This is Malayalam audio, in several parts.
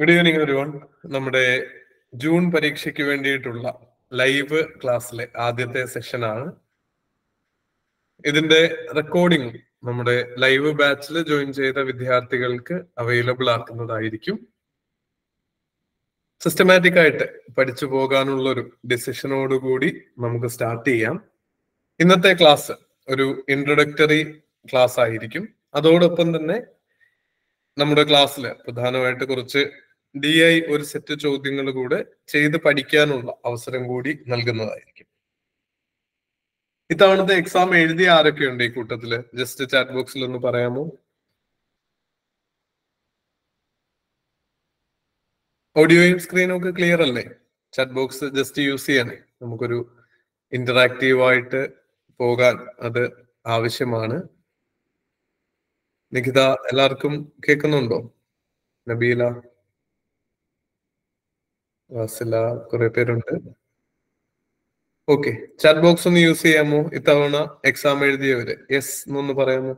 ഗുഡ് ഈവനിങ് ഒരുവൺ നമ്മുടെ ജൂൺ പരീക്ഷയ്ക്ക് വേണ്ടിയിട്ടുള്ള ലൈവ് ക്ലാസ്സിലെ ആദ്യത്തെ സെഷനാണ് ഇതിന്റെ റെക്കോർഡിംഗ് നമ്മുടെ ലൈവ് ബാച്ചിൽ ജോയിൻ ചെയ്ത വിദ്യാർത്ഥികൾക്ക് അവൈലബിൾ ആക്കുന്നതായിരിക്കും സിസ്റ്റമാറ്റിക് ആയിട്ട് പഠിച്ചു പോകാനുള്ള ഒരു ഡിസിഷനോടുകൂടി നമുക്ക് സ്റ്റാർട്ട് ചെയ്യാം ഇന്നത്തെ ക്ലാസ് ഒരു ഇൻട്രൊഡക്ടറി ക്ലാസ് ആയിരിക്കും അതോടൊപ്പം തന്നെ നമ്മുടെ ക്ലാസ്സിൽ പ്രധാനമായിട്ട് കുറച്ച് ഡി ഐ ഒരു സെറ്റ് ചോദ്യങ്ങൾ കൂടെ ചെയ്ത് പഠിക്കാനുള്ള അവസരം കൂടി നൽകുന്നതായിരിക്കും ഇത്തവണത്തെ എക്സാം എഴുതിയ ആരൊക്കെയുണ്ട് ഈ കൂട്ടത്തില് ജസ്റ്റ് ചാറ്റ് ബോക്സിൽ ഒന്ന് പറയാമോ ഓഡിയോയും സ്ക്രീനും ഒക്കെ ക്ലിയർ അല്ലേ ചാറ്റ് ബോക്സ് ജസ്റ്റ് യൂസ് ചെയ്യാനേ നമുക്കൊരു ഇന്ററാക്റ്റീവ് ആയിട്ട് പോകാൻ അത് ആവശ്യമാണ് നിഖിത എല്ലാവർക്കും കേൾക്കുന്നുണ്ടോ നബീല വാസില കുറെ പേരുണ്ട് ഓക്കെ ചാറ്റ് ബോക്സ് ഒന്ന് യൂസ് ചെയ്യാമോ ഇത്തവണ എക്സാം എഴുതിയവര് യെസ് എന്നൊന്ന് പറയാമോ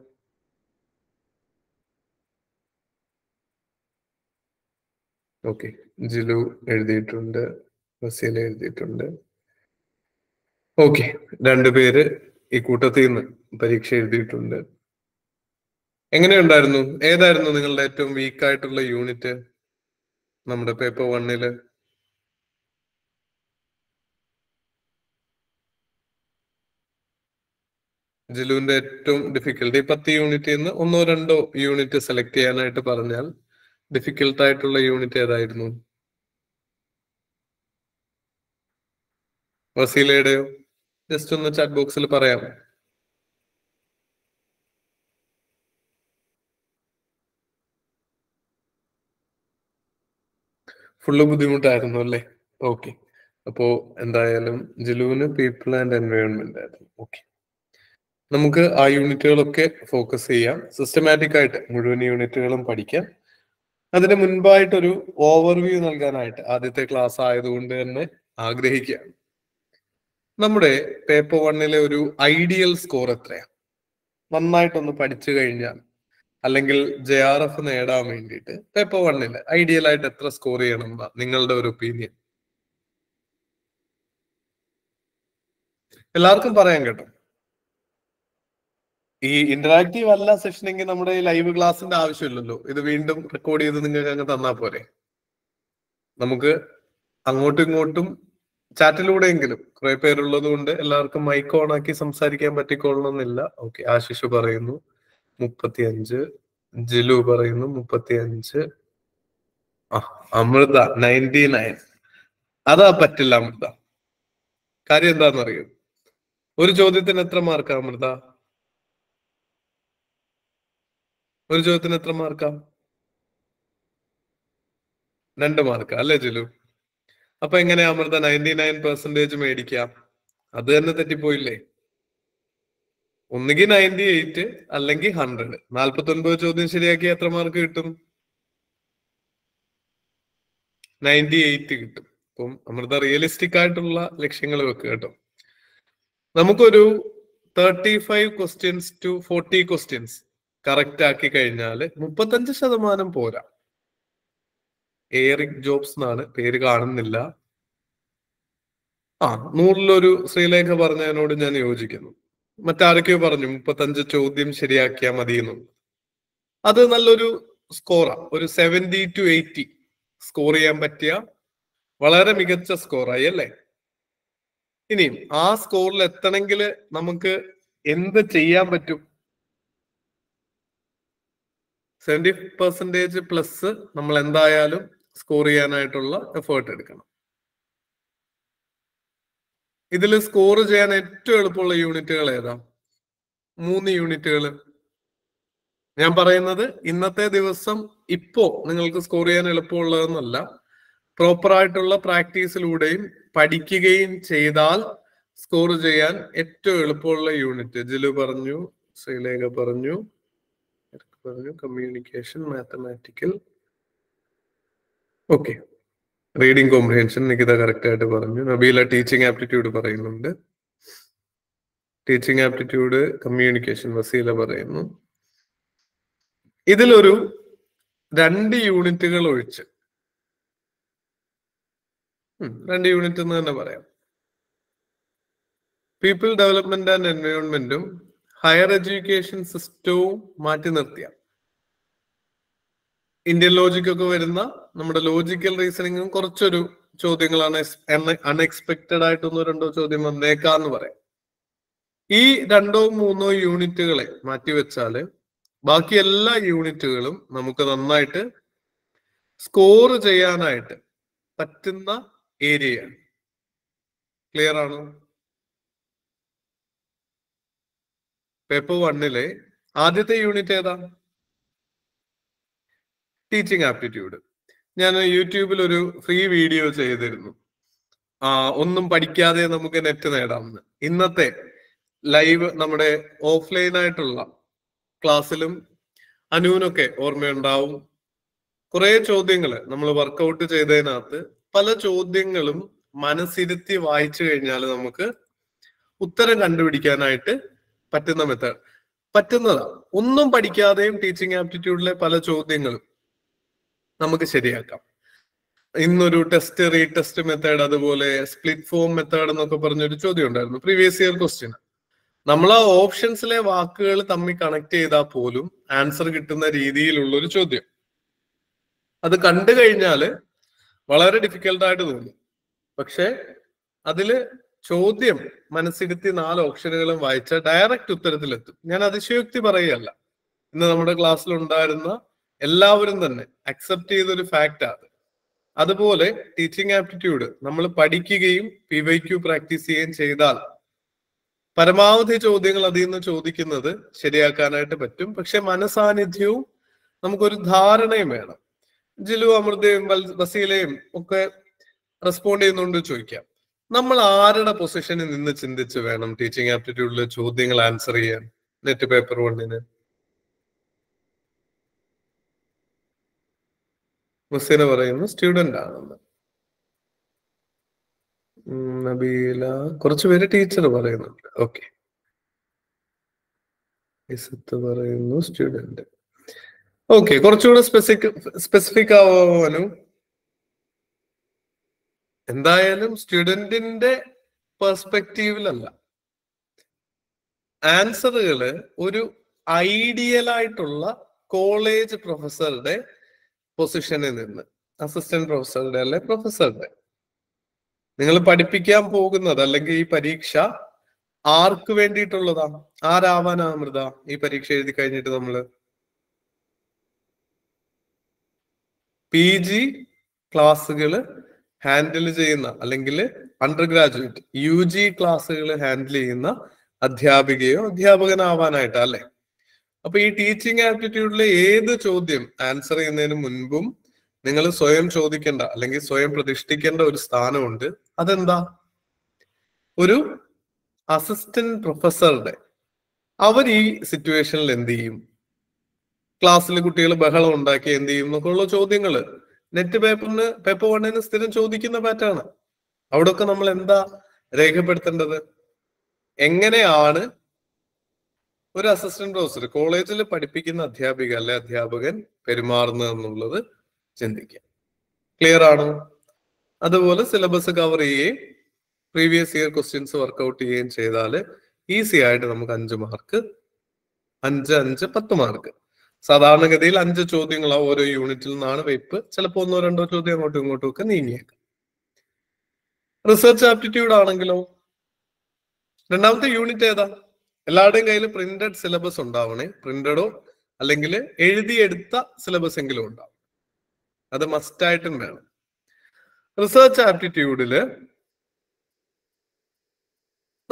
ഓക്കെ ജിലു എഴുതിയിട്ടുണ്ട് വസീല എഴുതിയിട്ടുണ്ട് ഓക്കെ രണ്ടുപേര് ഈ കൂട്ടത്തിൽ നിന്ന് പരീക്ഷ എഴുതിയിട്ടുണ്ട് എങ്ങനെയുണ്ടായിരുന്നു ഏതായിരുന്നു നിങ്ങളുടെ ഏറ്റവും വീക്ക് ആയിട്ടുള്ള യൂണിറ്റ് നമ്മുടെ പേപ്പർ വണ്ണില് ജിലുവിന്റെ ഏറ്റവും ഡിഫിക്കൽട്ടി പത്ത് യൂണിറ്റ് നിന്ന് ഒന്നോ രണ്ടോ യൂണിറ്റ് സെലക്ട് ചെയ്യാനായിട്ട് പറഞ്ഞാൽ ഡിഫിക്കൽട്ട് ആയിട്ടുള്ള യൂണിറ്റ് ഏതായിരുന്നു വസീലയുടെയോ ജസ്റ്റ് ഒന്ന് ചാറ്റ് ബോക്സിൽ പറയാം ഫുള്ള് ബുദ്ധിമുട്ടായിരുന്നു അല്ലേ ഓക്കെ അപ്പോ എന്തായാലും ജിലുവിന് പീപ്പിൾ ആൻഡ് എൻവയോൺമെന്റ് ആയിരുന്നു ഓക്കെ നമുക്ക് ആ യൂണിറ്റുകളൊക്കെ ഫോക്കസ് ചെയ്യാം സിസ്റ്റമാറ്റിക് ആയിട്ട് മുഴുവൻ യൂണിറ്റുകളും പഠിക്കാം അതിന് മുൻപായിട്ടൊരു ഓവർവ്യൂ നൽകാനായിട്ട് ആദ്യത്തെ ക്ലാസ് ആയതുകൊണ്ട് തന്നെ ആഗ്രഹിക്കുകയാണ് നമ്മുടെ പേപ്പർ വണ്ണിലെ ഒരു ഐഡിയൽ സ്കോർ എത്രയാണ് നന്നായിട്ടൊന്ന് പഠിച്ചു കഴിഞ്ഞാൽ അല്ലെങ്കിൽ ജെ ആർ എഫ് നേടാൻ വേണ്ടിയിട്ട് പേപ്പർ വണ്ണിൽ ഐഡിയൽ ആയിട്ട് എത്ര സ്കോർ ചെയ്യണം നിങ്ങളുടെ ഒരു ഒപ്പീനിയൻ എല്ലാവർക്കും പറയാൻ കേട്ടോ ഈ ഇന്ററാക്റ്റീവ് അല്ല സെഷനെങ്കിൽ നമ്മുടെ ലൈവ് ക്ലാസ്സിന്റെ ആവശ്യമില്ലല്ലോ ഇത് വീണ്ടും റെക്കോർഡ് ചെയ്ത് നിങ്ങൾക്ക് അങ്ങ് തന്നാൽ പോരെ നമുക്ക് അങ്ങോട്ടും ഇങ്ങോട്ടും ചാറ്റിലൂടെയെങ്കിലും കുറെ പേരുള്ളത് കൊണ്ട് എല്ലാവർക്കും മൈക്ക് ഓൺ ആക്കി സംസാരിക്കാൻ പറ്റിക്കൊള്ളണമെന്നില്ല ഓക്കെ ആശിഷ് പറയുന്നു അഞ്ച് ജിലു പറയുന്നു മുപ്പത്തി അഞ്ച് അമൃത നയൻറ്റി നയൻ അതാ പറ്റില്ല അമൃത കാര്യം എന്താണെന്നറിയോ ഒരു ചോദ്യത്തിന് എത്ര മാർക്ക അമൃത ഒരു ചോദ്യത്തിന് എത്ര മാർക്ക രണ്ട് മാർക്ക് അല്ലേ ജിലു അപ്പൊ എങ്ങനെയാ അമൃത നയൻറ്റി നയൻ പെർസെന്റേജ് മേടിക്കാം അത് തന്നെ തെറ്റിപ്പോയില്ലേ ഒന്നുകിൽ നയൻറ്റി എയ്റ്റ് അല്ലെങ്കിൽ ഹൺഡ്രഡ് നാൽപ്പത്തി ഒൻപത് ചോദ്യം ശരിയാക്കി എത്ര മാർക്ക് കിട്ടും നയൻറ്റി എയ്റ്റ് കിട്ടും അപ്പം അമൃത റിയലിസ്റ്റിക് ആയിട്ടുള്ള ലക്ഷ്യങ്ങൾ വെക്കുക കേട്ടോ നമുക്കൊരു thirty five questions to forty questions correct ആക്കി കഴിഞ്ഞാൽ മുപ്പത്തഞ്ച് ശതമാനം പോരാ എറിക് ജോബ്സ് എന്നാണ് പേര് കാണുന്നില്ല ആ നൂറിലൊരു ശ്രീലേഖ പറഞ്ഞതിനോട് ഞാൻ യോജിക്കുന്നു മറ്റാരൊക്കെയോ പറഞ്ഞു മുപ്പത്തഞ്ച് ചോദ്യം ശരിയാക്കിയാൽ മതി എന്ന് അത് നല്ലൊരു സ്കോറാ ഒരു സെവൻറ്റി ടു എയ്റ്റി സ്കോർ ചെയ്യാൻ പറ്റിയ വളരെ മികച്ച സ്കോറായി അല്ലേ ഇനിയും ആ സ്കോറിൽ എത്തണമെങ്കിൽ നമുക്ക് എന്ത് ചെയ്യാൻ പറ്റും സെവൻറ്റി പെർസെൻറ്റേജ് പ്ലസ് നമ്മൾ എന്തായാലും സ്കോർ ചെയ്യാനായിട്ടുള്ള എഫേർട്ട് എടുക്കണം ഇതിൽ സ്കോർ ചെയ്യാൻ ഏറ്റവും എളുപ്പമുള്ള യൂണിറ്റുകൾ ഏതാ മൂന്ന് യൂണിറ്റുകൾ ഞാൻ പറയുന്നത് ഇന്നത്തെ ദിവസം ഇപ്പോ നിങ്ങൾക്ക് സ്കോർ ചെയ്യാൻ എളുപ്പമുള്ളതെന്നല്ല പ്രോപ്പർ ആയിട്ടുള്ള പ്രാക്ടീസിലൂടെയും പഠിക്കുകയും ചെയ്താൽ സ്കോർ ചെയ്യാൻ ഏറ്റവും എളുപ്പമുള്ള യൂണിറ്റ് ജിലു പറഞ്ഞു ശ്രീലേഖ പറഞ്ഞു പറഞ്ഞു communication mathematical okay reading comprehension Nikita correct ആയിട്ട് പറഞ്ഞു നബീല ടീച്ചിങ് ആപ്റ്റിറ്റ്യൂഡ് പറയുന്നുണ്ട് ടീച്ചിങ് ആപ്റ്റിറ്റ്യൂഡ് കമ്മ്യൂണിക്കേഷൻ വസീല പറയുന്നു ഇതിലൊരു രണ്ട് യൂണിറ്റുകൾ ഒഴിച്ച് രണ്ട് യൂണിറ്റ് എന്ന് തന്നെ പറയാം പീപ്പിൾ ഡെവലപ്മെന്റ് ആൻഡ് എൻവയോൺമെന്റും ഹയർ എഡ്യൂക്കേഷൻ സിസ്റ്റവും മാറ്റി നിർത്തിയ ഇന്ത്യൻ ലോജിക്കൊക്കെ വരുന്ന നമ്മുടെ ലോജിക്കൽ റീസണിങ്ങും കുറച്ചൊരു ചോദ്യങ്ങളാണ് അൺഎക്സ്പെക്ടഡ് ആയിട്ടൊന്നോ രണ്ടോ ചോദ്യം വന്നേക്കാന്ന് പറയാം ഈ രണ്ടോ മൂന്നോ യൂണിറ്റുകളെ മാറ്റിവെച്ചാല് ബാക്കി എല്ലാ യൂണിറ്റുകളും നമുക്ക് നന്നായിട്ട് സ്കോർ ചെയ്യാനായിട്ട് പറ്റുന്ന ഏരിയയാണ് ക്ലിയർ ആണോ പേപ്പർ വണ്ണിലെ ആദ്യത്തെ യൂണിറ്റ് ഏതാ ടീച്ചിങ് ആപ്റ്റിറ്റ്യൂഡ് ഞാൻ യൂട്യൂബിൽ ഒരു ഫ്രീ വീഡിയോ ചെയ്തിരുന്നു ആ ഒന്നും പഠിക്കാതെ നമുക്ക് നെറ്റ് നേടാമെന്ന് ഇന്നത്തെ ലൈവ് നമ്മുടെ ഓഫ്ലൈൻ ആയിട്ടുള്ള ക്ലാസ്സിലും അനൂനൊക്കെ ഓർമ്മയുണ്ടാവും കുറെ ചോദ്യങ്ങൾ നമ്മൾ വർക്കൗട്ട് ചെയ്തതിനകത്ത് പല ചോദ്യങ്ങളും മനസ്സിരുത്തി വായിച്ചു കഴിഞ്ഞാൽ നമുക്ക് ഉത്തരം കണ്ടുപിടിക്കാനായിട്ട് പറ്റുന്ന മെത്തേഡ് പറ്റുന്നതാണ് ഒന്നും പഠിക്കാതെയും ടീച്ചിങ് ആപ്റ്റിറ്റ്യൂഡിലെ പല ചോദ്യങ്ങളും നമുക്ക് ശരിയാക്കാം ഇന്നൊരു ടെസ്റ്റ് റീടെസ്റ്റ് മെത്തേഡ് അതുപോലെ സ്പ്ലിറ്റ് ഫോം മെത്തേഡ് എന്നൊക്കെ പറഞ്ഞൊരു ചോദ്യം ഉണ്ടായിരുന്നു പ്രീവിയസ് ഇയർ ക്വസ്റ്റ്യൻ നമ്മൾ ആ ഓപ്ഷൻസിലെ വാക്കുകൾ തമ്മിൽ കണക്ട് ചെയ്താൽ പോലും ആൻസർ കിട്ടുന്ന രീതിയിലുള്ള ഒരു ചോദ്യം അത് കണ്ടു കഴിഞ്ഞാൽ വളരെ ഡിഫിക്കൽട്ടായിട്ട് തോന്നും പക്ഷെ അതില് ചോദ്യം മനസ്സിരുത്തി നാല് ഓപ്ഷനുകളും വായിച്ചാൽ ഡയറക്റ്റ് ഉത്തരത്തിലെത്തും ഞാൻ അതിശയോക്തി പറയുകയല്ല ഇന്ന് നമ്മുടെ ക്ലാസ്സിൽ ഉണ്ടായിരുന്ന എല്ലാവരും തന്നെ അക്സെപ്റ്റ് ഒരു ഫാക്റ്റ് ആണ് അതുപോലെ ടീച്ചിങ് ആപ്റ്റിറ്റ്യൂഡ് നമ്മൾ പഠിക്കുകയും പി വൈ ക്യു പ്രാക്ടീസ് ചെയ്യുകയും ചെയ്താൽ പരമാവധി ചോദ്യങ്ങൾ അതിൽ നിന്ന് ചോദിക്കുന്നത് ശരിയാക്കാനായിട്ട് പറ്റും പക്ഷെ മനസാന്നിധ്യവും നമുക്കൊരു ധാരണയും വേണം ജിലു അമൃതയും വസീലയും ഒക്കെ റെസ്പോണ്ട് ചെയ്യുന്നുണ്ട് ചോദിക്കാം നമ്മൾ ആരുടെ പൊസിഷനിൽ നിന്ന് ചിന്തിച്ച് വേണം ടീച്ചിങ് ആപ്റ്റിറ്റ്യൂഡിലെ ചോദ്യങ്ങൾ ആൻസർ ചെയ്യാൻ നെറ്റ് പേപ്പർ വണ്ണിന് മുസീന പറയുന്നു സ്റ്റുഡന്റ് ആണെന്ന് നബീല കുറച്ചു പേര് ടീച്ചർ പറയുന്നുണ്ട് ഓക്കെ പറയുന്നു സ്റ്റുഡന്റ് ഓക്കെ കുറച്ചുകൂടെ സ്പെസിഫിക് സ്പെസിഫിക് ആവാനു എന്തായാലും സ്റ്റുഡന്റിന്റെ പെർസ്പെക്റ്റീവിലല്ല ആൻസറുകള് ഒരു ഐഡിയലായിട്ടുള്ള കോളേജ് പ്രൊഫസറുടെ പൊസിഷനിൽ നിന്ന് അസിസ്റ്റന്റ് പ്രൊഫസറുടെ അല്ലെ പ്രൊഫസറുടെ നിങ്ങൾ പഠിപ്പിക്കാൻ പോകുന്നത് അല്ലെങ്കിൽ ഈ പരീക്ഷ ആർക്ക് വേണ്ടിയിട്ടുള്ളതാ ആരാവാനാ അമൃത ഈ പരീക്ഷ എഴുതി കഴിഞ്ഞിട്ട് നമ്മള് പി ജി ക്ലാസ്സുകൾ ഹാൻഡിൽ ചെയ്യുന്ന അല്ലെങ്കിൽ അണ്ടർ ഗ്രാജുവേറ്റ് യു ജി ക്ലാസ്സുകൾ ഹാൻഡിൽ ചെയ്യുന്ന അധ്യാപികയോ അധ്യാപകനാവാനായിട്ടാ അല്ലേ അപ്പൊ ഈ ടീച്ചിങ് ആപ്റ്റിറ്റ്യൂഡിലെ ഏത് ചോദ്യം ആൻസർ ചെയ്യുന്നതിന് മുൻപും നിങ്ങൾ സ്വയം ചോദിക്കേണ്ട അല്ലെങ്കിൽ സ്വയം പ്രതിഷ്ഠിക്കേണ്ട ഒരു സ്ഥാനമുണ്ട് അതെന്താ ഒരു അസിസ്റ്റന്റ് പ്രൊഫസറുടെ അവർ ഈ സിറ്റുവേഷനിൽ എന്ത് ചെയ്യും ക്ലാസ്സിൽ കുട്ടികൾ ബഹളം ഉണ്ടാക്കി എന്ത് ചെയ്യും എന്നൊക്കെയുള്ള ചോദ്യങ്ങൾ നെറ്റ് പേപ്പറിന് പേപ്പർ വണ്ണിന് സ്ഥിരം ചോദിക്കുന്ന പാറ്റാണ് അവിടെയൊക്കെ നമ്മൾ എന്താ രേഖപ്പെടുത്തേണ്ടത് എങ്ങനെയാണ് ഒരു അസിസ്റ്റന്റ് പ്രൊഫസർ കോളേജിൽ പഠിപ്പിക്കുന്ന അധ്യാപിക അല്ലെ അധ്യാപകൻ പെരുമാറുന്നത് എന്നുള്ളത് ചിന്തിക്കുക ക്ലിയർ ആണോ അതുപോലെ സിലബസ് കവർ ചെയ്യുകയും പ്രീവിയസ് ഇയർ ക്വസ്റ്റ്യൻസ് വർക്ക്ഔട്ട് ചെയ്യുകയും ചെയ്താൽ ഈസി ആയിട്ട് നമുക്ക് അഞ്ച് മാർക്ക് അഞ്ച് അഞ്ച് പത്ത് മാർക്ക് സാധാരണഗതിയിൽ അഞ്ച് ചോദ്യങ്ങളാണ് ഓരോ യൂണിറ്റിൽ നിന്നാണ് വെയ്പ്പ് ചിലപ്പോൾ ഒന്നോ രണ്ടോ ചോദ്യം അങ്ങോട്ടും ഇങ്ങോട്ടും ഒക്കെ നീങ്ങിയേക്കാം റിസർച്ച് ആപ്റ്റിറ്റ്യൂഡ് ആണെങ്കിലോ രണ്ടാമത്തെ യൂണിറ്റ് ഏതാ എല്ലാവരുടെയും കയ്യിൽ പ്രിന്റഡ് സിലബസ് ഉണ്ടാവണേ പ്രിന്റഡോ അല്ലെങ്കിൽ എഴുതിയെടുത്ത സിലബസ് എങ്കിലും ഉണ്ടാവും അത് മസ്റ്റായിട്ടും വേണം റിസർച്ച് ആപ്റ്റിറ്റ്യൂഡില്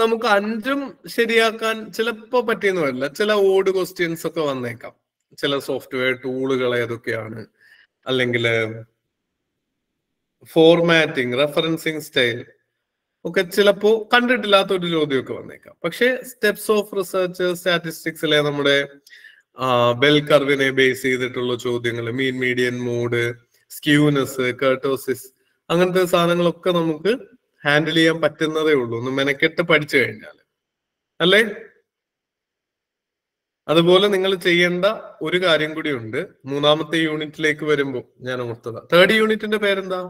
നമുക്ക് അഞ്ചും ശരിയാക്കാൻ ചിലപ്പോ വരില്ല ചില ഓഡ് ക്വസ്റ്റ്യൻസ് ഒക്കെ വന്നേക്കാം ചില സോഫ്റ്റ്വെയർ ടൂളുകൾ ഏതൊക്കെയാണ് അല്ലെങ്കിൽ ഫോർമാറ്റിംഗ് റെഫറൻസിങ് സ്റ്റൈൽ ഒക്കെ ചിലപ്പോ കണ്ടിട്ടില്ലാത്ത ഒരു ചോദ്യമൊക്കെ വന്നേക്കാം പക്ഷേ സ്റ്റെപ്സ് ഓഫ് റിസർച്ച് സ്റ്റാറ്റിസ്റ്റിക്സിലെ നമ്മുടെ ബെൽ കർവിനെ ബേസ് ചെയ്തിട്ടുള്ള ചോദ്യങ്ങൾ mean median mode skewness kurtosis അങ്ങനത്തെ സാധനങ്ങളൊക്കെ നമുക്ക് ഹാൻഡിൽ ചെയ്യാൻ പറ്റുന്നതേ ഉള്ളൂ ഒന്ന് മെനക്കെട്ട് പഠിച്ചു കഴിഞ്ഞാൽ അല്ലേ അതുപോലെ നിങ്ങൾ ചെയ്യേണ്ട ഒരു കാര്യം കൂടി ഉണ്ട് മൂന്നാമത്തെ യൂണിറ്റിലേക്ക് വരുമ്പോൾ ഞാൻ ഓർത്തതാ തേർഡ് യൂണിറ്റിന്റെ പേരെന്താ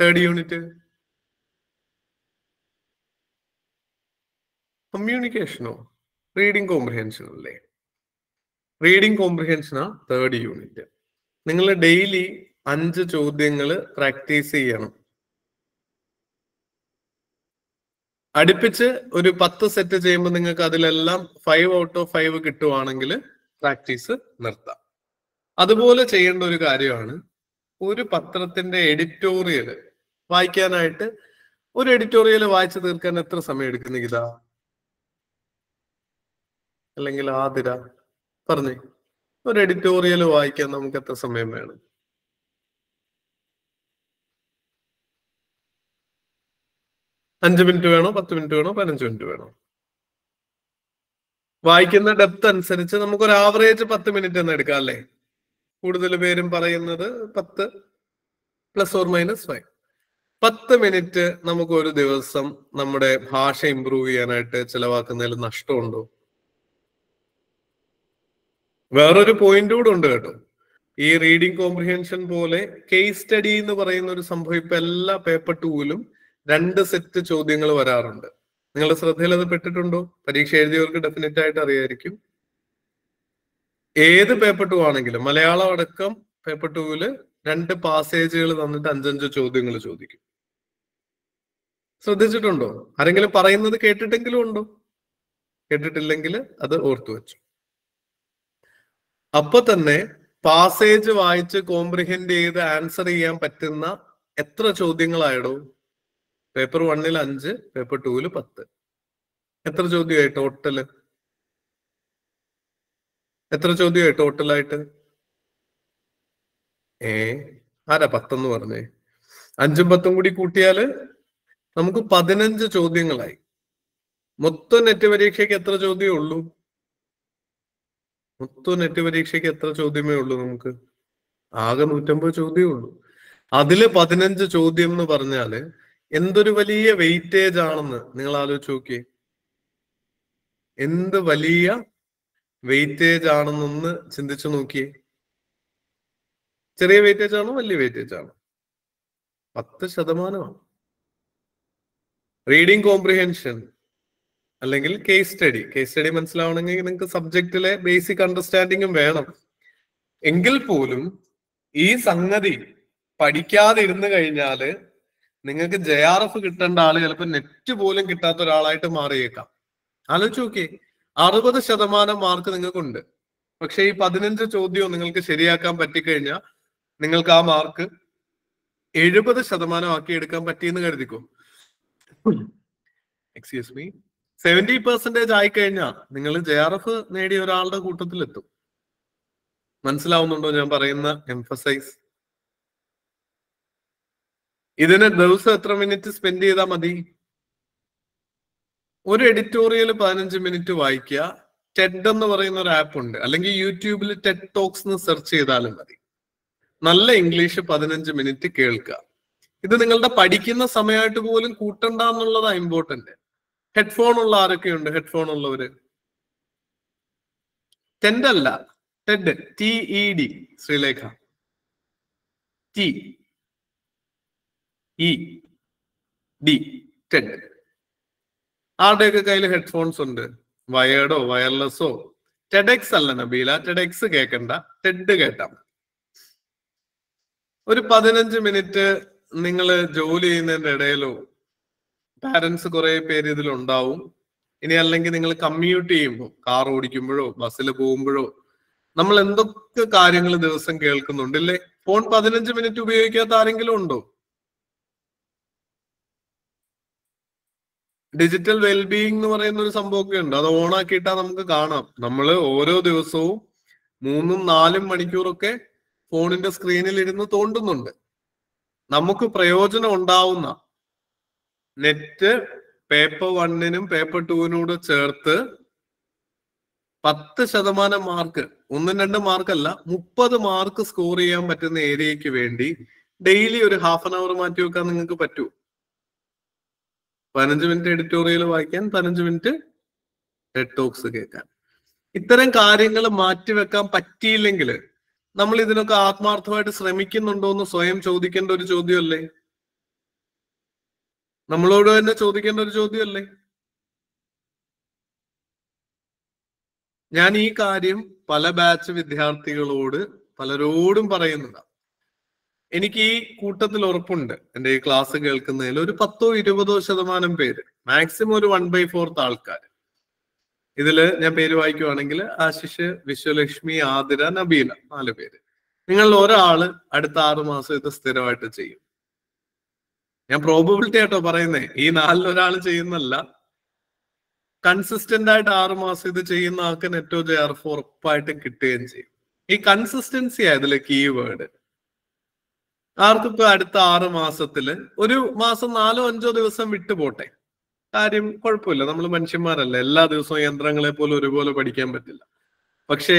തേർഡ് യൂണിറ്റ് കമ്മ്യൂണിക്കേഷനോ റീഡിങ് കോംപ്രിഹെൻഷനോ അല്ലേ റീഡിങ് കോംപ്രിഹെൻഷനാ തേർഡ് യൂണിറ്റ് നിങ്ങൾ ഡെയിലി അഞ്ച് ചോദ്യങ്ങൾ പ്രാക്ടീസ് ചെയ്യണം അടുപ്പിച്ച് ഒരു പത്ത് സെറ്റ് ചെയ്യുമ്പോൾ നിങ്ങൾക്ക് അതിലെല്ലാം ഫൈവ് ഔട്ട് ഓഫ് ഫൈവ് കിട്ടുവാണെങ്കിൽ പ്രാക്ടീസ് നിർത്താം അതുപോലെ ചെയ്യേണ്ട ഒരു കാര്യമാണ് ഒരു പത്രത്തിന്റെ എഡിറ്റോറിയൽ വായിക്കാനായിട്ട് ഒരു എഡിറ്റോറിയൽ വായിച്ചു തീർക്കാൻ എത്ര സമയം എടുക്കുന്നു ഗീത അല്ലെങ്കിൽ ആതിര പറഞ്ഞേ ഒരു എഡിറ്റോറിയൽ വായിക്കാൻ നമുക്ക് എത്ര സമയം വേണം അഞ്ച് മിനിറ്റ് വേണോ പത്ത് മിനിറ്റ് വേണോ പതിനഞ്ച് മിനിറ്റ് വേണോ വായിക്കുന്ന ഡെപ്ത് അനുസരിച്ച് നമുക്കൊരു ആവറേജ് പത്ത് മിനിറ്റ് എന്ന് എടുക്കാം അല്ലേ കൂടുതൽ പേരും പറയുന്നത് പത്ത് പ്ലസ് ഓർ മൈനസ് ഫൈവ് പത്ത് മിനിറ്റ് നമുക്ക് ഒരു ദിവസം നമ്മുടെ ഭാഷ ഇമ്പ്രൂവ് ചെയ്യാനായിട്ട് ചിലവാക്കുന്നതിൽ നഷ്ടമുണ്ടോ വേറൊരു പോയിന്റ് കൂടെ ഉണ്ട് കേട്ടോ ഈ റീഡിംഗ് കോംപ്രിഹെൻഷൻ പോലെ കേസ് സ്റ്റഡി എന്ന് പറയുന്ന ഒരു സംഭവം ഇപ്പൊ എല്ലാ പേപ്പർ ടൂവിലും രണ്ട് സെറ്റ് ചോദ്യങ്ങൾ വരാറുണ്ട് നിങ്ങളുടെ ശ്രദ്ധയിൽ അത് പെട്ടിട്ടുണ്ടോ പരീക്ഷ എഴുതിയവർക്ക് ഡെഫിനറ്റ് ആയിട്ട് അറിയായിരിക്കും ഏത് പേപ്പർ ടു ആണെങ്കിലും മലയാളം അടക്കം പേപ്പർ ടൂവില് രണ്ട് പാസേജുകൾ തന്നിട്ട് അഞ്ചഞ്ച് ചോദ്യങ്ങൾ ചോദിക്കും ശ്രദ്ധിച്ചിട്ടുണ്ടോ ആരെങ്കിലും പറയുന്നത് കേട്ടിട്ടെങ്കിലും ഉണ്ടോ കേട്ടിട്ടില്ലെങ്കിൽ അത് ഓർത്തു വെച്ചു അപ്പൊ തന്നെ പാസേജ് വായിച്ച് കോംപ്രിഹെൻഡ് ചെയ്ത് ആൻസർ ചെയ്യാൻ പറ്റുന്ന എത്ര ചോദ്യങ്ങളായിടും പേപ്പർ വണ്ണിൽ അഞ്ച് പേപ്പർ ടൂവിൽ പത്ത് എത്ര ചോദ്യമായി ടോട്ടല് എത്ര ചോദ്യമായി ടോട്ടലായിട്ട് ഏ ആരാ പത്തെന്ന് പറഞ്ഞേ അഞ്ചും പത്തും കൂടി കൂട്ടിയാല് നമുക്ക് പതിനഞ്ച് ചോദ്യങ്ങളായി മൊത്തം നെറ്റ് പരീക്ഷയ്ക്ക് എത്ര ചോദ്യമേ ഉള്ളൂ മൊത്തം നെറ്റ് പരീക്ഷയ്ക്ക് എത്ര ചോദ്യമേ ഉള്ളൂ നമുക്ക് ആകെ നൂറ്റമ്പത് ചോദ്യമേ ഉള്ളൂ അതില് പതിനഞ്ച് ചോദ്യം എന്ന് പറഞ്ഞാല് എന്തൊരു വലിയ വെയിറ്റേജ് ആണെന്ന് നിങ്ങൾ ആലോചിച്ച് നോക്കിയേ എന്ത് വലിയ വെയിറ്റേജ് ആണെന്നൊന്ന് ചിന്തിച്ചു നോക്കിയേ ചെറിയ വെയിറ്റേജ് ആണോ വലിയ വെയിറ്റേജ് ആണോ പത്ത് ശതമാനമാണ് റീഡിംഗ് കോംപ്രിഹെൻഷൻ അല്ലെങ്കിൽ കേസ് സ്റ്റഡി കേസ് സ്റ്റഡി മനസ്സിലാവണമെങ്കിൽ നിങ്ങൾക്ക് സബ്ജക്റ്റിലെ ബേസിക് അണ്ടർസ്റ്റാൻഡിങ്ങും വേണം എങ്കിൽ പോലും ഈ സംഗതി പഠിക്കാതെ ഇരുന്നു കഴിഞ്ഞാല് നിങ്ങൾക്ക് ജെ ആർ എഫ് കിട്ടേണ്ട ആള് ചിലപ്പോൾ നെറ്റ് പോലും കിട്ടാത്ത ഒരാളായിട്ട് മാറിയേക്കാം ആലോചിച്ച് നോക്കിയേ അറുപത് ശതമാനം മാർക്ക് നിങ്ങൾക്കുണ്ട് പക്ഷെ ഈ പതിനഞ്ച് ചോദ്യവും നിങ്ങൾക്ക് ശരിയാക്കാൻ പറ്റിക്കഴിഞ്ഞാൽ നിങ്ങൾക്ക് ആ മാർക്ക് എഴുപത് ശതമാനം ആക്കി എടുക്കാൻ പറ്റിയെന്ന് കരുതിക്കും എക്സ്ക്യൂസ് മീ സെവന്റി പെർസെന്റേജ് കഴിഞ്ഞാൽ നിങ്ങൾ ജെ ആർ എഫ് നേടിയ ഒരാളുടെ കൂട്ടത്തിലെത്തും മനസ്സിലാവുന്നുണ്ടോ ഞാൻ പറയുന്ന എംഫസൈസ് ഇതിന് ദിവസം എത്ര മിനിറ്റ് സ്പെൻഡ് ചെയ്താൽ മതി ഒരു എഡിറ്റോറിയൽ പതിനഞ്ച് മിനിറ്റ് വായിക്കുക ടെഡ് എന്ന് പറയുന്ന ഒരു ആപ്പ് ഉണ്ട് അല്ലെങ്കിൽ യൂട്യൂബിൽ ടെഡ് ടോക്സ് എന്ന് സെർച്ച് ചെയ്താലും മതി നല്ല ഇംഗ്ലീഷ് പതിനഞ്ച് മിനിറ്റ് കേൾക്കുക ഇത് നിങ്ങളുടെ പഠിക്കുന്ന സമയമായിട്ട് പോലും കൂട്ടണ്ട എന്നുള്ളതാണ് ഇമ്പോർട്ടന്റ് ഹെഡ്ഫോൺ ഉള്ള ആരൊക്കെയുണ്ട് ഹെഡ്ഫോൺ ഉള്ളവര് ടെൻഡ് അല്ല TED T E D Sreelekha T E D TED ആരുടെയൊക്കെ കയ്യിൽ ഹെഡ്ഫോൺസ് ഉണ്ട് വയേർഡോ വയർലെസ്സോ ടെഡെക്സ് അല്ല നബീല ടെഡെക്സ് കേൾക്കണ്ട ടെഡ് കേട്ടാ ഒരു പതിനഞ്ച് മിനിറ്റ് നിങ്ങൾ ജോലി ചെയ്യുന്നതിന്റെ ഇടയിലോ പാരന്റ്സ് കുറെ പേര് ഉണ്ടാവും ഇനി അല്ലെങ്കിൽ നിങ്ങൾ കമ്മ്യൂട്ട് ചെയ്യുമ്പോൾ കാർ ഓടിക്കുമ്പോഴോ ബസ്സിൽ പോകുമ്പോഴോ നമ്മൾ എന്തൊക്കെ കാര്യങ്ങൾ ദിവസം കേൾക്കുന്നുണ്ട് ഇല്ലേ ഫോൺ പതിനഞ്ച് മിനിറ്റ് ഉപയോഗിക്കാത്ത ആരെങ്കിലും ഉണ്ടോ ഡിജിറ്റൽ വെൽബീയിങ് എന്ന് പറയുന്ന ഒരു സംഭവമൊക്കെ ഉണ്ട് അത് ഓണാക്കിയിട്ടാ നമുക്ക് കാണാം നമ്മൾ ഓരോ ദിവസവും മൂന്നും നാലും മണിക്കൂറൊക്കെ ഫോണിന്റെ സ്ക്രീനിൽ ഇരുന്ന് തോണ്ടുന്നുണ്ട് നമുക്ക് പ്രയോജനം ഉണ്ടാവുന്ന നെറ്റ് പേപ്പർ വണ്ണിനും പേപ്പർ കൂടെ ചേർത്ത് പത്ത് ശതമാനം മാർക്ക് ഒന്നും രണ്ട് മാർക്കല്ല മുപ്പത് മാർക്ക് സ്കോർ ചെയ്യാൻ പറ്റുന്ന ഏരിയയ്ക്ക് വേണ്ടി ഡെയിലി ഒരു ഹാഫ് ആൻ അവർ മാറ്റി വെക്കാൻ നിങ്ങൾക്ക് പറ്റൂ പതിനഞ്ച് മിനിറ്റ് എഡിറ്റോറിയൽ വായിക്കാൻ പതിനഞ്ച് മിനിറ്റ് ഹെഡ് ടോക്സ് കേൾക്കാൻ ഇത്തരം കാര്യങ്ങൾ മാറ്റിവെക്കാൻ പറ്റിയില്ലെങ്കിൽ നമ്മൾ ഇതിനൊക്കെ ആത്മാർത്ഥമായിട്ട് ശ്രമിക്കുന്നുണ്ടോ എന്ന് സ്വയം ചോദിക്കേണ്ട ഒരു ചോദ്യമല്ലേ നമ്മളോട് തന്നെ ചോദിക്കേണ്ട ഒരു ചോദ്യമല്ലേ ഞാൻ ഈ കാര്യം പല ബാച്ച് വിദ്യാർത്ഥികളോട് പലരോടും പറയുന്നുണ്ടാവും എനിക്ക് ഈ കൂട്ടത്തിൽ ഉറപ്പുണ്ട് എന്റെ ഈ ക്ലാസ് കേൾക്കുന്നതിൽ ഒരു പത്തോ ഇരുപതോ ശതമാനം പേര് മാക്സിമം ഒരു വൺ ബൈ ഫോർത്ത് ആൾക്കാർ ഇതില് ഞാൻ പേര് വായിക്കുവാണെങ്കിൽ ആശിഷ് വിശ്വലക്ഷ്മി ആതിര നബീല നാല് പേര് നിങ്ങൾ ഒരാള് അടുത്ത ആറു മാസം ഇത് സ്ഥിരമായിട്ട് ചെയ്യും ഞാൻ പ്രോബബിലിറ്റി ആട്ടോ പറയുന്നേ ഈ നാലിലൊരാൾ ചെയ്യുന്നല്ല കൺസിസ്റ്റന്റ് ആയിട്ട് ആറ് മാസം ഇത് ചെയ്യുന്ന ആൾക്ക് നെറ്റോ ജെ ആർ എഫ് ഉറപ്പായിട്ടും കിട്ടുകയും ചെയ്യും ഈ കൺസിസ്റ്റൻസി ആയതിലെ കീവേഡ് ആർക്കിപ്പോ അടുത്ത ആറ് മാസത്തില് ഒരു മാസം നാലോ അഞ്ചോ ദിവസം വിട്ടുപോട്ടെ കാര്യം കുഴപ്പമില്ല നമ്മൾ മനുഷ്യന്മാരല്ല എല്ലാ ദിവസവും യന്ത്രങ്ങളെ പോലെ ഒരുപോലെ പഠിക്കാൻ പറ്റില്ല പക്ഷേ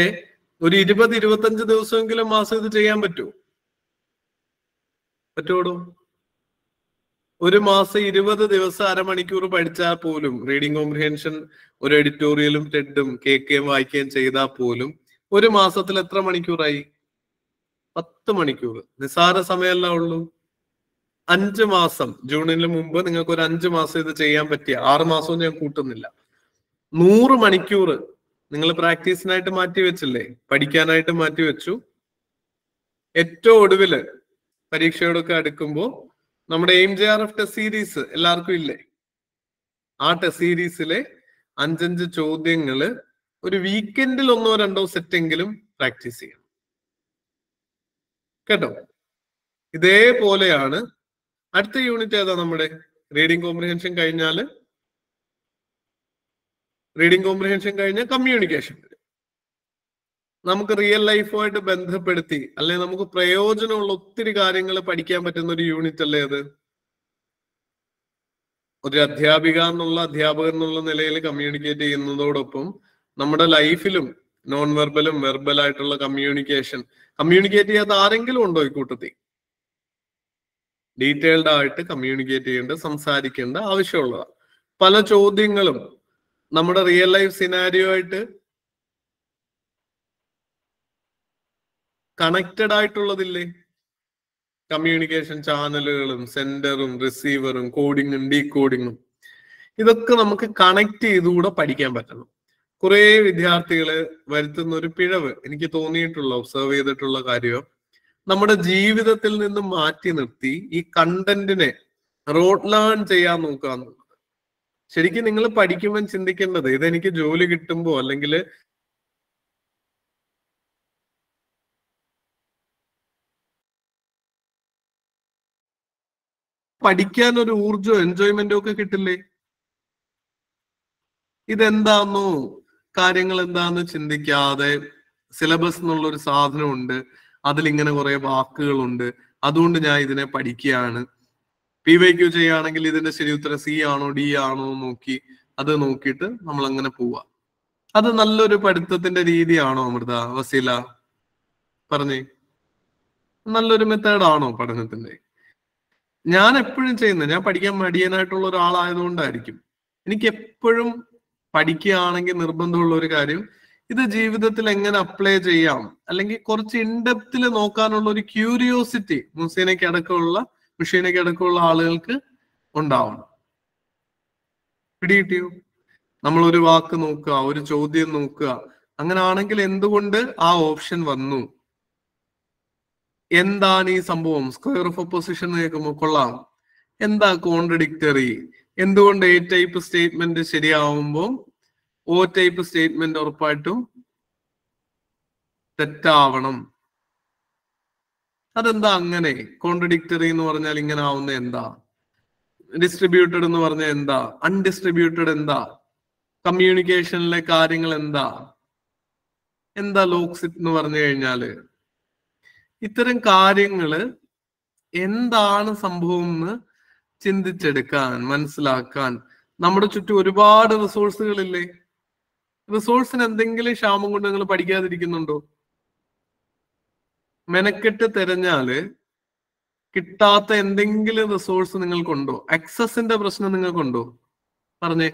ഒരു ഇരുപത് ഇരുപത്തഞ്ച് ദിവസമെങ്കിലും മാസം ഇത് ചെയ്യാൻ പറ്റുമോ പറ്റുള്ളൂ ഒരു മാസം ഇരുപത് ദിവസം അരമണിക്കൂർ പഠിച്ചാൽ പോലും റീഡിംഗ് കോംപ്രിഹെൻഷൻ ഒരു എഡിറ്റോറിയലും ടെഡും കേൾക്കുകയും വായിക്കുകയും ചെയ്താൽ പോലും ഒരു മാസത്തിൽ എത്ര മണിക്കൂറായി പത്ത് മണിക്കൂർ നിസാര സമയമല്ല ഉള്ളൂ അഞ്ച് മാസം ജൂണിന് മുമ്പ് നിങ്ങൾക്ക് ഒരു അഞ്ച് മാസം ഇത് ചെയ്യാൻ പറ്റിയ ആറ് മാസവും ഞാൻ കൂട്ടുന്നില്ല നൂറ് മണിക്കൂർ നിങ്ങൾ പ്രാക്ടീസിനായിട്ട് മാറ്റി വെച്ചില്ലേ പഠിക്കാനായിട്ട് മാറ്റി വെച്ചു ഏറ്റവും ഒടുവില് പരീക്ഷയോടൊക്കെ അടുക്കുമ്പോൾ നമ്മുടെ M J R F test series എല്ലാവർക്കും ഇല്ലേ ആ ടെസ്റ്റ് സീരീസിലെ അഞ്ചഞ്ച് ചോദ്യങ്ങള് ഒരു വീക്കെൻഡിൽ ഒന്നോ രണ്ടോ സെറ്റെങ്കിലും പ്രാക്ടീസ് ചെയ്യണം കേട്ടോ ഇതേപോലെയാണ് അടുത്ത യൂണിറ്റ് ഏതാ നമ്മുടെ റീഡിംഗ് കോംപ്രിഹെൻഷൻ കഴിഞ്ഞാല് റീഡിംഗ് കോംപ്രിഹെൻഷൻ കഴിഞ്ഞാൽ കമ്മ്യൂണിക്കേഷൻ നമുക്ക് റിയൽ ലൈഫുമായിട്ട് ബന്ധപ്പെടുത്തി അല്ലെ നമുക്ക് പ്രയോജനമുള്ള ഒത്തിരി കാര്യങ്ങൾ പഠിക്കാൻ പറ്റുന്ന ഒരു യൂണിറ്റ് അല്ലേ അത് ഒരു അധ്യാപിക എന്നുള്ള അധ്യാപകൻ എന്നുള്ള നിലയിൽ കമ്മ്യൂണിക്കേറ്റ് ചെയ്യുന്നതോടൊപ്പം നമ്മുടെ ലൈഫിലും നോൺ വെർബലും വെർബലായിട്ടുള്ള കമ്മ്യൂണിക്കേഷൻ കമ്മ്യൂണിക്കേറ്റ് ചെയ്യാത്ത ആരെങ്കിലും ഉണ്ടോ ഈ കൂട്ടത്തിൽ ഡീറ്റെയിൽഡ് ആയിട്ട് കമ്മ്യൂണിക്കേറ്റ് ചെയ്യേണ്ട സംസാരിക്കേണ്ട ആവശ്യമുള്ളതാണ് പല ചോദ്യങ്ങളും നമ്മുടെ റിയൽ ലൈഫ് സിനാരിയോ ആയിട്ട് കണക്റ്റഡ് ആയിട്ടുള്ളതില്ലേ കമ്മ്യൂണിക്കേഷൻ ചാനലുകളും സെന്ററും റിസീവറും കോഡിങ്ങും കോഡിങ്ങും ഇതൊക്കെ നമുക്ക് കണക്ട് ചെയ്തുകൂടെ പഠിക്കാൻ പറ്റണം കുറെ വിദ്യാർത്ഥികളെ വരുത്തുന്ന ഒരു പിഴവ് എനിക്ക് തോന്നിയിട്ടുള്ള ഒബ്സർവ് ചെയ്തിട്ടുള്ള കാര്യം നമ്മുടെ ജീവിതത്തിൽ നിന്ന് മാറ്റി നിർത്തി ഈ കണ്ടന്റിനെ റോഡ് ലേൺ ചെയ്യാൻ നോക്കുക എന്നുള്ളത് ശരിക്കും നിങ്ങൾ പഠിക്കുമ്പോൾ ചിന്തിക്കേണ്ടത് ഇതെനിക്ക് ജോലി കിട്ടുമ്പോ അല്ലെങ്കിൽ പഠിക്കാൻ ഒരു ഊർജ്ജോ എൻജോയ്മെന്റോ ഒക്കെ കിട്ടില്ലേ ഇതെന്താന്നു കാര്യങ്ങൾ എന്താന്ന് ചിന്തിക്കാതെ സിലബസ് എന്നുള്ള ഒരു സാധനം ഉണ്ട് അതിലിങ്ങനെ കുറെ വാക്കുകളുണ്ട് അതുകൊണ്ട് ഞാൻ ഇതിനെ പഠിക്കുകയാണ് പി വൈ ക്യു ചെയ്യുകയാണെങ്കിൽ ഇതിന്റെ ശരി ഉത്തരം സി ആണോ ഡി ആണോ നോക്കി അത് നോക്കിയിട്ട് നമ്മൾ അങ്ങനെ പോവാ അത് നല്ലൊരു പഠിത്തത്തിന്റെ രീതിയാണോ അമൃത വസീല പറഞ്ഞേ നല്ലൊരു മെത്തേഡാണോ പഠനത്തിന്റെ ഞാൻ എപ്പോഴും ചെയ്യുന്ന ഞാൻ പഠിക്കാൻ മടിയനായിട്ടുള്ള ഒരാളായതുകൊണ്ടായിരിക്കും എനിക്ക് എപ്പോഴും പഠിക്കുകയാണെങ്കിൽ നിർബന്ധമുള്ള ഒരു കാര്യം ഇത് ജീവിതത്തിൽ എങ്ങനെ അപ്ലൈ ചെയ്യാം അല്ലെങ്കിൽ കുറച്ച് ഇൻഡെപ്തിൽ നോക്കാനുള്ള ഒരു ക്യൂരിയോസിറ്റി മുസീനയ്ക്ക് അടക്കമുള്ള മുഷീനയ്ക്ക് അടക്കമുള്ള ആളുകൾക്ക് ഉണ്ടാവണം പിടികിട്ടിയോ നമ്മൾ ഒരു വാക്ക് നോക്കുക ഒരു ചോദ്യം നോക്കുക അങ്ങനെ ആണെങ്കിൽ എന്തുകൊണ്ട് ആ ഓപ്ഷൻ വന്നു എന്താണ് ഈ സംഭവം സ്ക്വയർ ഓഫ് ഒപ്പോസിഷൻ കേൾക്കുമ്പോൾ കൊള്ളാം എന്താ കോൺട്രഡിക്ടറി എന്തുകൊണ്ട് എ ടൈപ്പ് സ്റ്റേറ്റ്മെന്റ് ശരിയാവുമ്പോൾ ഓ ടൈപ്പ് സ്റ്റേറ്റ്മെന്റ് ഉറപ്പായിട്ടും തെറ്റാവണം അതെന്താ അങ്ങനെ കോൺട്രഡിക്ടറി എന്ന് പറഞ്ഞാൽ ഇങ്ങനെ ആവുന്ന എന്താ ഡിസ്ട്രിബ്യൂട്ടഡ് എന്ന് പറഞ്ഞാൽ എന്താ അൺഡിസ്ട്രിബ്യൂട്ടഡ് എന്താ കമ്മ്യൂണിക്കേഷനിലെ കാര്യങ്ങൾ എന്താ എന്താ ലോക്സിറ്റ് എന്ന് പറഞ്ഞു കഴിഞ്ഞാല് ഇത്തരം കാര്യങ്ങൾ എന്താണ് സംഭവം എന്ന് ചിന്തിച്ചെടുക്കാൻ മനസ്സിലാക്കാൻ നമ്മുടെ ചുറ്റും ഒരുപാട് റിസോഴ്സുകളില്ലേ റിസോഴ്സിന് എന്തെങ്കിലും ക്ഷാമം കൊണ്ട് നിങ്ങൾ പഠിക്കാതിരിക്കുന്നുണ്ടോ മെനക്കെട്ട് തിരഞ്ഞാല് കിട്ടാത്ത എന്തെങ്കിലും റിസോഴ്സ് നിങ്ങൾക്കുണ്ടോ അക്സസിന്റെ പ്രശ്നം നിങ്ങൾക്കുണ്ടോ പറഞ്ഞേ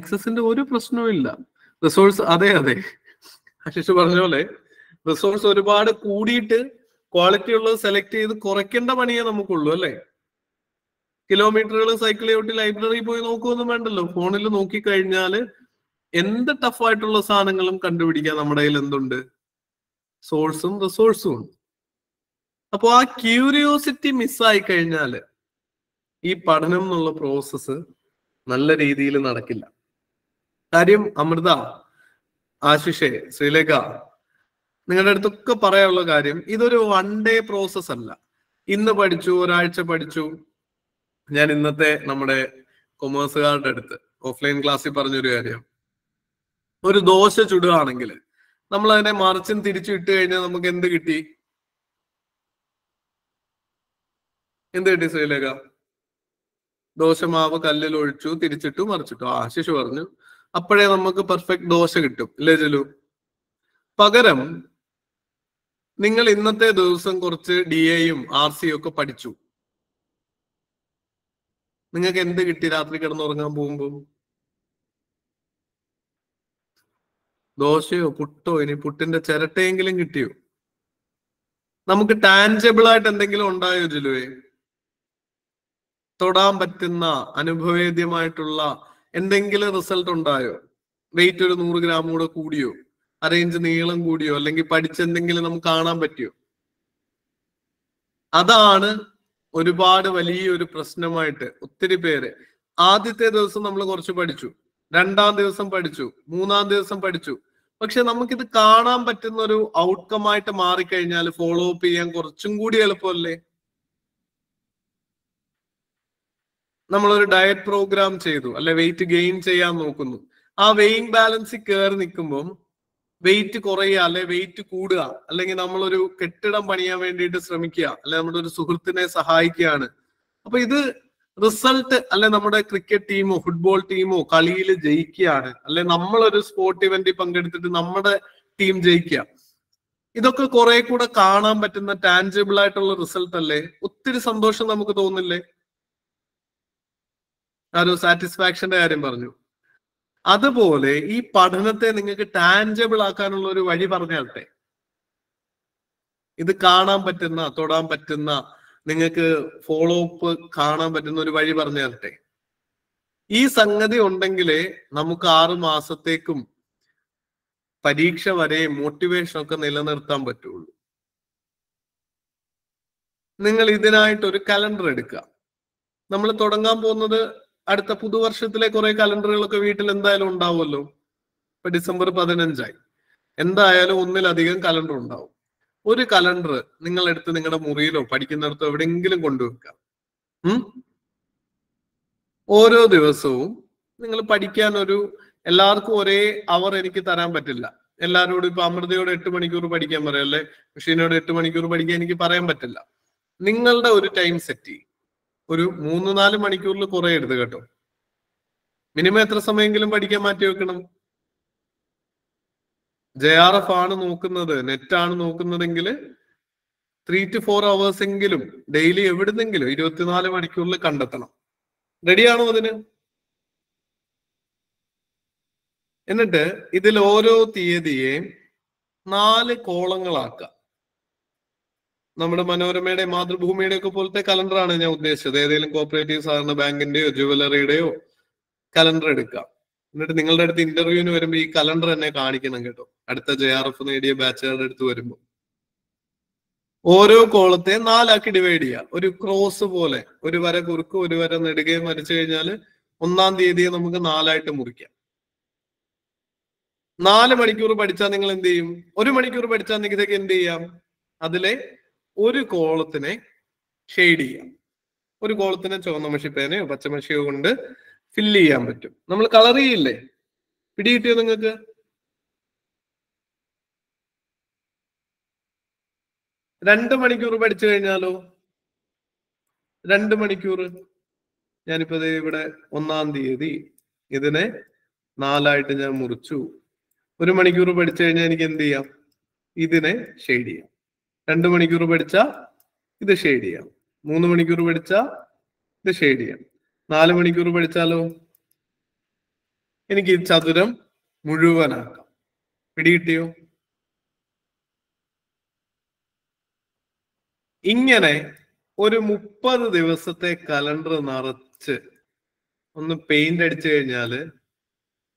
അക്സസിന്റെ ഒരു പ്രശ്നവും ഇല്ല റിസോഴ്സ് അതെ അതെ അശേഷ് പറഞ്ഞ പോലെ റിസോഴ്സ് ഒരുപാട് കൂടിയിട്ട് ക്വാളിറ്റി ഉള്ളത് സെലക്ട് ചെയ്ത് കുറയ്ക്കേണ്ട പണിയേ നമുക്കുള്ളൂ അല്ലേ കിലോമീറ്ററുകൾ സൈക്കിൾ ചവിട്ടി ലൈബ്രറി പോയി നോക്കുമൊന്നും വേണ്ടല്ലോ ഫോണിൽ നോക്കി കഴിഞ്ഞാൽ എന്ത് ടഫായിട്ടുള്ള സാധനങ്ങളും കണ്ടുപിടിക്കാൻ നമ്മുടെ കയ്യിൽ എന്തുണ്ട് സോഴ്സും റിസോഴ്സും ഉണ്ട് അപ്പോൾ ആ ക്യൂരിയോസിറ്റി മിസ്സായി കഴിഞ്ഞാൽ ഈ പഠനം എന്നുള്ള പ്രോസസ്സ് നല്ല രീതിയിൽ നടക്കില്ല കാര്യം അമൃത ആശിഷേ ശ്രീലേഖ നിങ്ങളുടെ അടുത്തൊക്കെ പറയാനുള്ള കാര്യം ഇതൊരു വൺ ഡേ പ്രോസസ് അല്ല ഇന്ന് പഠിച്ചു ഒരാഴ്ച പഠിച്ചു ഞാൻ ഇന്നത്തെ നമ്മുടെ കൊമേഴ്സുകാരുടെ അടുത്ത് ഓഫ്ലൈൻ ക്ലാസ്സിൽ പറഞ്ഞൊരു കാര്യം ഒരു ദോശ ചുടുകയാണെങ്കിൽ നമ്മൾ അതിനെ മറിച്ചും തിരിച്ചു ഇട്ട് കഴിഞ്ഞാൽ നമുക്ക് എന്ത് കിട്ടി എന്ത് കിട്ടി ശ്രീലേഖ ദോശമാവ് കല്ലിൽ ഒഴിച്ചു തിരിച്ചിട്ടു മറിച്ചിട്ടു ആ ശിശു പറഞ്ഞു അപ്പോഴേ നമുക്ക് പെർഫെക്റ്റ് ദോശ കിട്ടും ഇല്ലേ ചെലു പകരം നിങ്ങൾ ഇന്നത്തെ ദിവസം കുറച്ച് ഡി എയും ആർ സിയും ഒക്കെ പഠിച്ചു നിങ്ങൾക്ക് എന്ത് കിട്ടി രാത്രി കിടന്നുറങ്ങാൻ പോകുമ്പോൾ ദോശയോ പുട്ടോ ഇനി പുട്ടിന്റെ ചിരട്ടയെങ്കിലും കിട്ടിയോ നമുക്ക് ടാൻജബിൾ ആയിട്ട് എന്തെങ്കിലും ഉണ്ടായോ ജിലുവേ തൊടാൻ പറ്റുന്ന അനുഭവേദ്യമായിട്ടുള്ള എന്തെങ്കിലും റിസൾട്ട് ഉണ്ടായോ വെയിറ്റ് ഒരു നൂറ് ഗ്രാം കൂടെ കൂടിയോ അറേഞ്ച് നീളം കൂടിയോ അല്ലെങ്കിൽ പഠിച്ചെന്തെങ്കിലും നമുക്ക് കാണാൻ പറ്റിയോ അതാണ് ഒരുപാട് വലിയൊരു പ്രശ്നമായിട്ട് ഒത്തിരി പേര് ആദ്യത്തെ ദിവസം നമ്മൾ കുറച്ച് പഠിച്ചു രണ്ടാം ദിവസം പഠിച്ചു മൂന്നാം ദിവസം പഠിച്ചു പക്ഷെ നമുക്കിത് കാണാൻ പറ്റുന്ന ഒരു ഔട്ട്കം ആയിട്ട് മാറിക്കഴിഞ്ഞാൽ ഫോളോ അപ്പ് ചെയ്യാൻ കുറച്ചും കൂടി എളുപ്പമല്ലേ നമ്മളൊരു ഡയറ്റ് പ്രോഗ്രാം ചെയ്തു അല്ലെ വെയിറ്റ് ഗെയിൻ ചെയ്യാൻ നോക്കുന്നു ആ വെയിൻ ബാലൻസിൽ കയറി നിൽക്കുമ്പം വെയിറ്റ് കുറയുക അല്ലെ വെയിറ്റ് കൂടുക അല്ലെങ്കിൽ നമ്മൾ ഒരു കെട്ടിടം പണിയാൻ വേണ്ടിയിട്ട് ശ്രമിക്കുക അല്ലെ നമ്മുടെ ഒരു സുഹൃത്തിനെ സഹായിക്കുകയാണ് അപ്പൊ ഇത് റിസൾട്ട് അല്ലെ നമ്മുടെ ക്രിക്കറ്റ് ടീമോ ഫുട്ബോൾ ടീമോ കളിയിൽ ജയിക്കുകയാണ് അല്ലെ നമ്മളൊരു സ്പോർട്ട് ഇവന്റിൽ പങ്കെടുത്തിട്ട് നമ്മുടെ ടീം ജയിക്കുക ഇതൊക്കെ കുറെ കൂടെ കാണാൻ പറ്റുന്ന ടാൻജിബിൾ ആയിട്ടുള്ള റിസൾട്ട് അല്ലേ ഒത്തിരി സന്തോഷം നമുക്ക് തോന്നില്ലേ ആരോ സാറ്റിസ്ഫാക്ഷന്റെ കാര്യം പറഞ്ഞു അതുപോലെ ഈ പഠനത്തെ നിങ്ങൾക്ക് ടാൻജബിൾ ആക്കാനുള്ള ഒരു വഴി പറഞ്ഞാട്ടെ ഇത് കാണാൻ പറ്റുന്ന തൊടാൻ പറ്റുന്ന നിങ്ങൾക്ക് ഫോളോ അപ്പ് കാണാൻ പറ്റുന്ന ഒരു വഴി പറഞ്ഞാട്ടെ ഈ സംഗതി ഉണ്ടെങ്കിലേ നമുക്ക് ആറു മാസത്തേക്കും പരീക്ഷ വരെ മോട്ടിവേഷൻ ഒക്കെ നിലനിർത്താൻ പറ്റുള്ളൂ നിങ്ങൾ ഇതിനായിട്ട് ഒരു കലണ്ടർ എടുക്കുക നമ്മൾ തുടങ്ങാൻ പോകുന്നത് അടുത്ത പുതുവർഷത്തിലെ കുറെ കലണ്ടറുകളൊക്കെ വീട്ടിൽ എന്തായാലും ഉണ്ടാവുമല്ലോ ഇപ്പൊ ഡിസംബർ പതിനഞ്ചായി എന്തായാലും ഒന്നിലധികം കലണ്ടർ ഉണ്ടാവും ഒരു കലണ്ടർ നിങ്ങൾ എടുത്ത് നിങ്ങളുടെ മുറിയിലോ പഠിക്കുന്നിടത്തോ എവിടെയെങ്കിലും കൊണ്ടുവെക്കാം ഓരോ ദിവസവും നിങ്ങൾ പഠിക്കാൻ ഒരു എല്ലാവർക്കും ഒരേ അവർ എനിക്ക് തരാൻ പറ്റില്ല എല്ലാവരോടും ഇപ്പൊ അമൃതയോട് എട്ട് മണിക്കൂർ പഠിക്കാൻ പറയല്ലേ മിഷീനോട് എട്ട് മണിക്കൂർ പഠിക്കാൻ എനിക്ക് പറയാൻ പറ്റില്ല നിങ്ങളുടെ ഒരു ടൈം സെറ്റ് ചെയ്യും ഒരു മൂന്ന് നാല് മണിക്കൂറിൽ കുറെ എടുത്ത് കേട്ടോ മിനിമം എത്ര സമയമെങ്കിലും പഠിക്കാൻ മാറ്റി വെക്കണം ജെ ആർ എഫ് ആണ് നോക്കുന്നത് നെറ്റ് ആണ് നോക്കുന്നതെങ്കിൽ ത്രീ ടു ഫോർ അവേഴ്സ് എങ്കിലും ഡെയിലി എവിടുന്നെങ്കിലും ഇരുപത്തിനാല് മണിക്കൂറിൽ കണ്ടെത്തണം റെഡിയാണോ അതിന് എന്നിട്ട് ഇതിൽ ഓരോ തീയതിയെയും നാല് കോളങ്ങളാക്കാം നമ്മുടെ മനോരമയുടെ മാതൃഭൂമിയുടെ ഒക്കെ പോലത്തെ കലണ്ടറാണ് ഞാൻ ഉദ്ദേശിച്ചത് ഏതെങ്കിലും കോപ്പറേറ്റീവ് സാധാരണ ബാങ്കിന്റെയോ ജുവലറിയുടെയോ കലണ്ടർ എടുക്കാം എന്നിട്ട് നിങ്ങളുടെ അടുത്ത് ഇന്റർവ്യൂവിന് വരുമ്പോൾ ഈ കലണ്ടർ തന്നെ കാണിക്കണം കേട്ടോ അടുത്ത ജെ ആർ എഫ് നേടിയ ബാച്ചുകാരുടെ അടുത്ത് വരുമ്പോൾ ഓരോ കോളത്തെ നാലാക്കി ഡിവൈഡ് ചെയ്യുക ഒരു ക്രോസ് പോലെ ഒരു വര കുറുക്ക് ഒരു വര നെടുകയും മരിച്ചു കഴിഞ്ഞാൽ ഒന്നാം തീയതിയെ നമുക്ക് നാലായിട്ട് മുറിക്കാം നാല് മണിക്കൂർ പഠിച്ചാൽ നിങ്ങൾ എന്ത് ചെയ്യും ഒരു മണിക്കൂർ പഠിച്ചാൽ നിങ്ങൾക്ക് എന്ത് ചെയ്യാം അതിലെ ഒരു കോളത്തിനെ ഷെയ്ഡ് ചെയ്യാം ഒരു കോളത്തിനെ ചുവന്ന മഷിപ്പേനയോ പച്ചമഷിയോ കൊണ്ട് ഫില്ല് ചെയ്യാൻ പറ്റും നമ്മൾ കളർ ചെയ്യില്ലേ പിടി കിട്ടിയോ നിങ്ങൾക്ക് രണ്ട് മണിക്കൂർ പഠിച്ചു കഴിഞ്ഞാലോ രണ്ട് മണിക്കൂർ ഞാനിപ്പോ ഇവിടെ ഒന്നാം തീയതി ഇതിനെ നാലായിട്ട് ഞാൻ മുറിച്ചു ഒരു മണിക്കൂർ പഠിച്ചു കഴിഞ്ഞാൽ എനിക്ക് എന്ത് ചെയ്യാം ഇതിനെ ഷെയ്ഡ് ചെയ്യാം രണ്ട് മണിക്കൂർ പഠിച്ച ഇത് ഷെയ്ഡ് ചെയ്യാം മൂന്ന് മണിക്കൂർ പഠിച്ച ഇത് ഷെയ്ഡ് ചെയ്യാം നാല് മണിക്കൂർ പഠിച്ചാലോ എനിക്ക് ഈ ചതുരം മുഴുവനാക്കാം പിടികിട്ടിയോ ഇങ്ങനെ ഒരു മുപ്പത് ദിവസത്തെ കലണ്ടർ നിറച്ച് ഒന്ന് പെയിന്റ് അടിച്ചു കഴിഞ്ഞാല്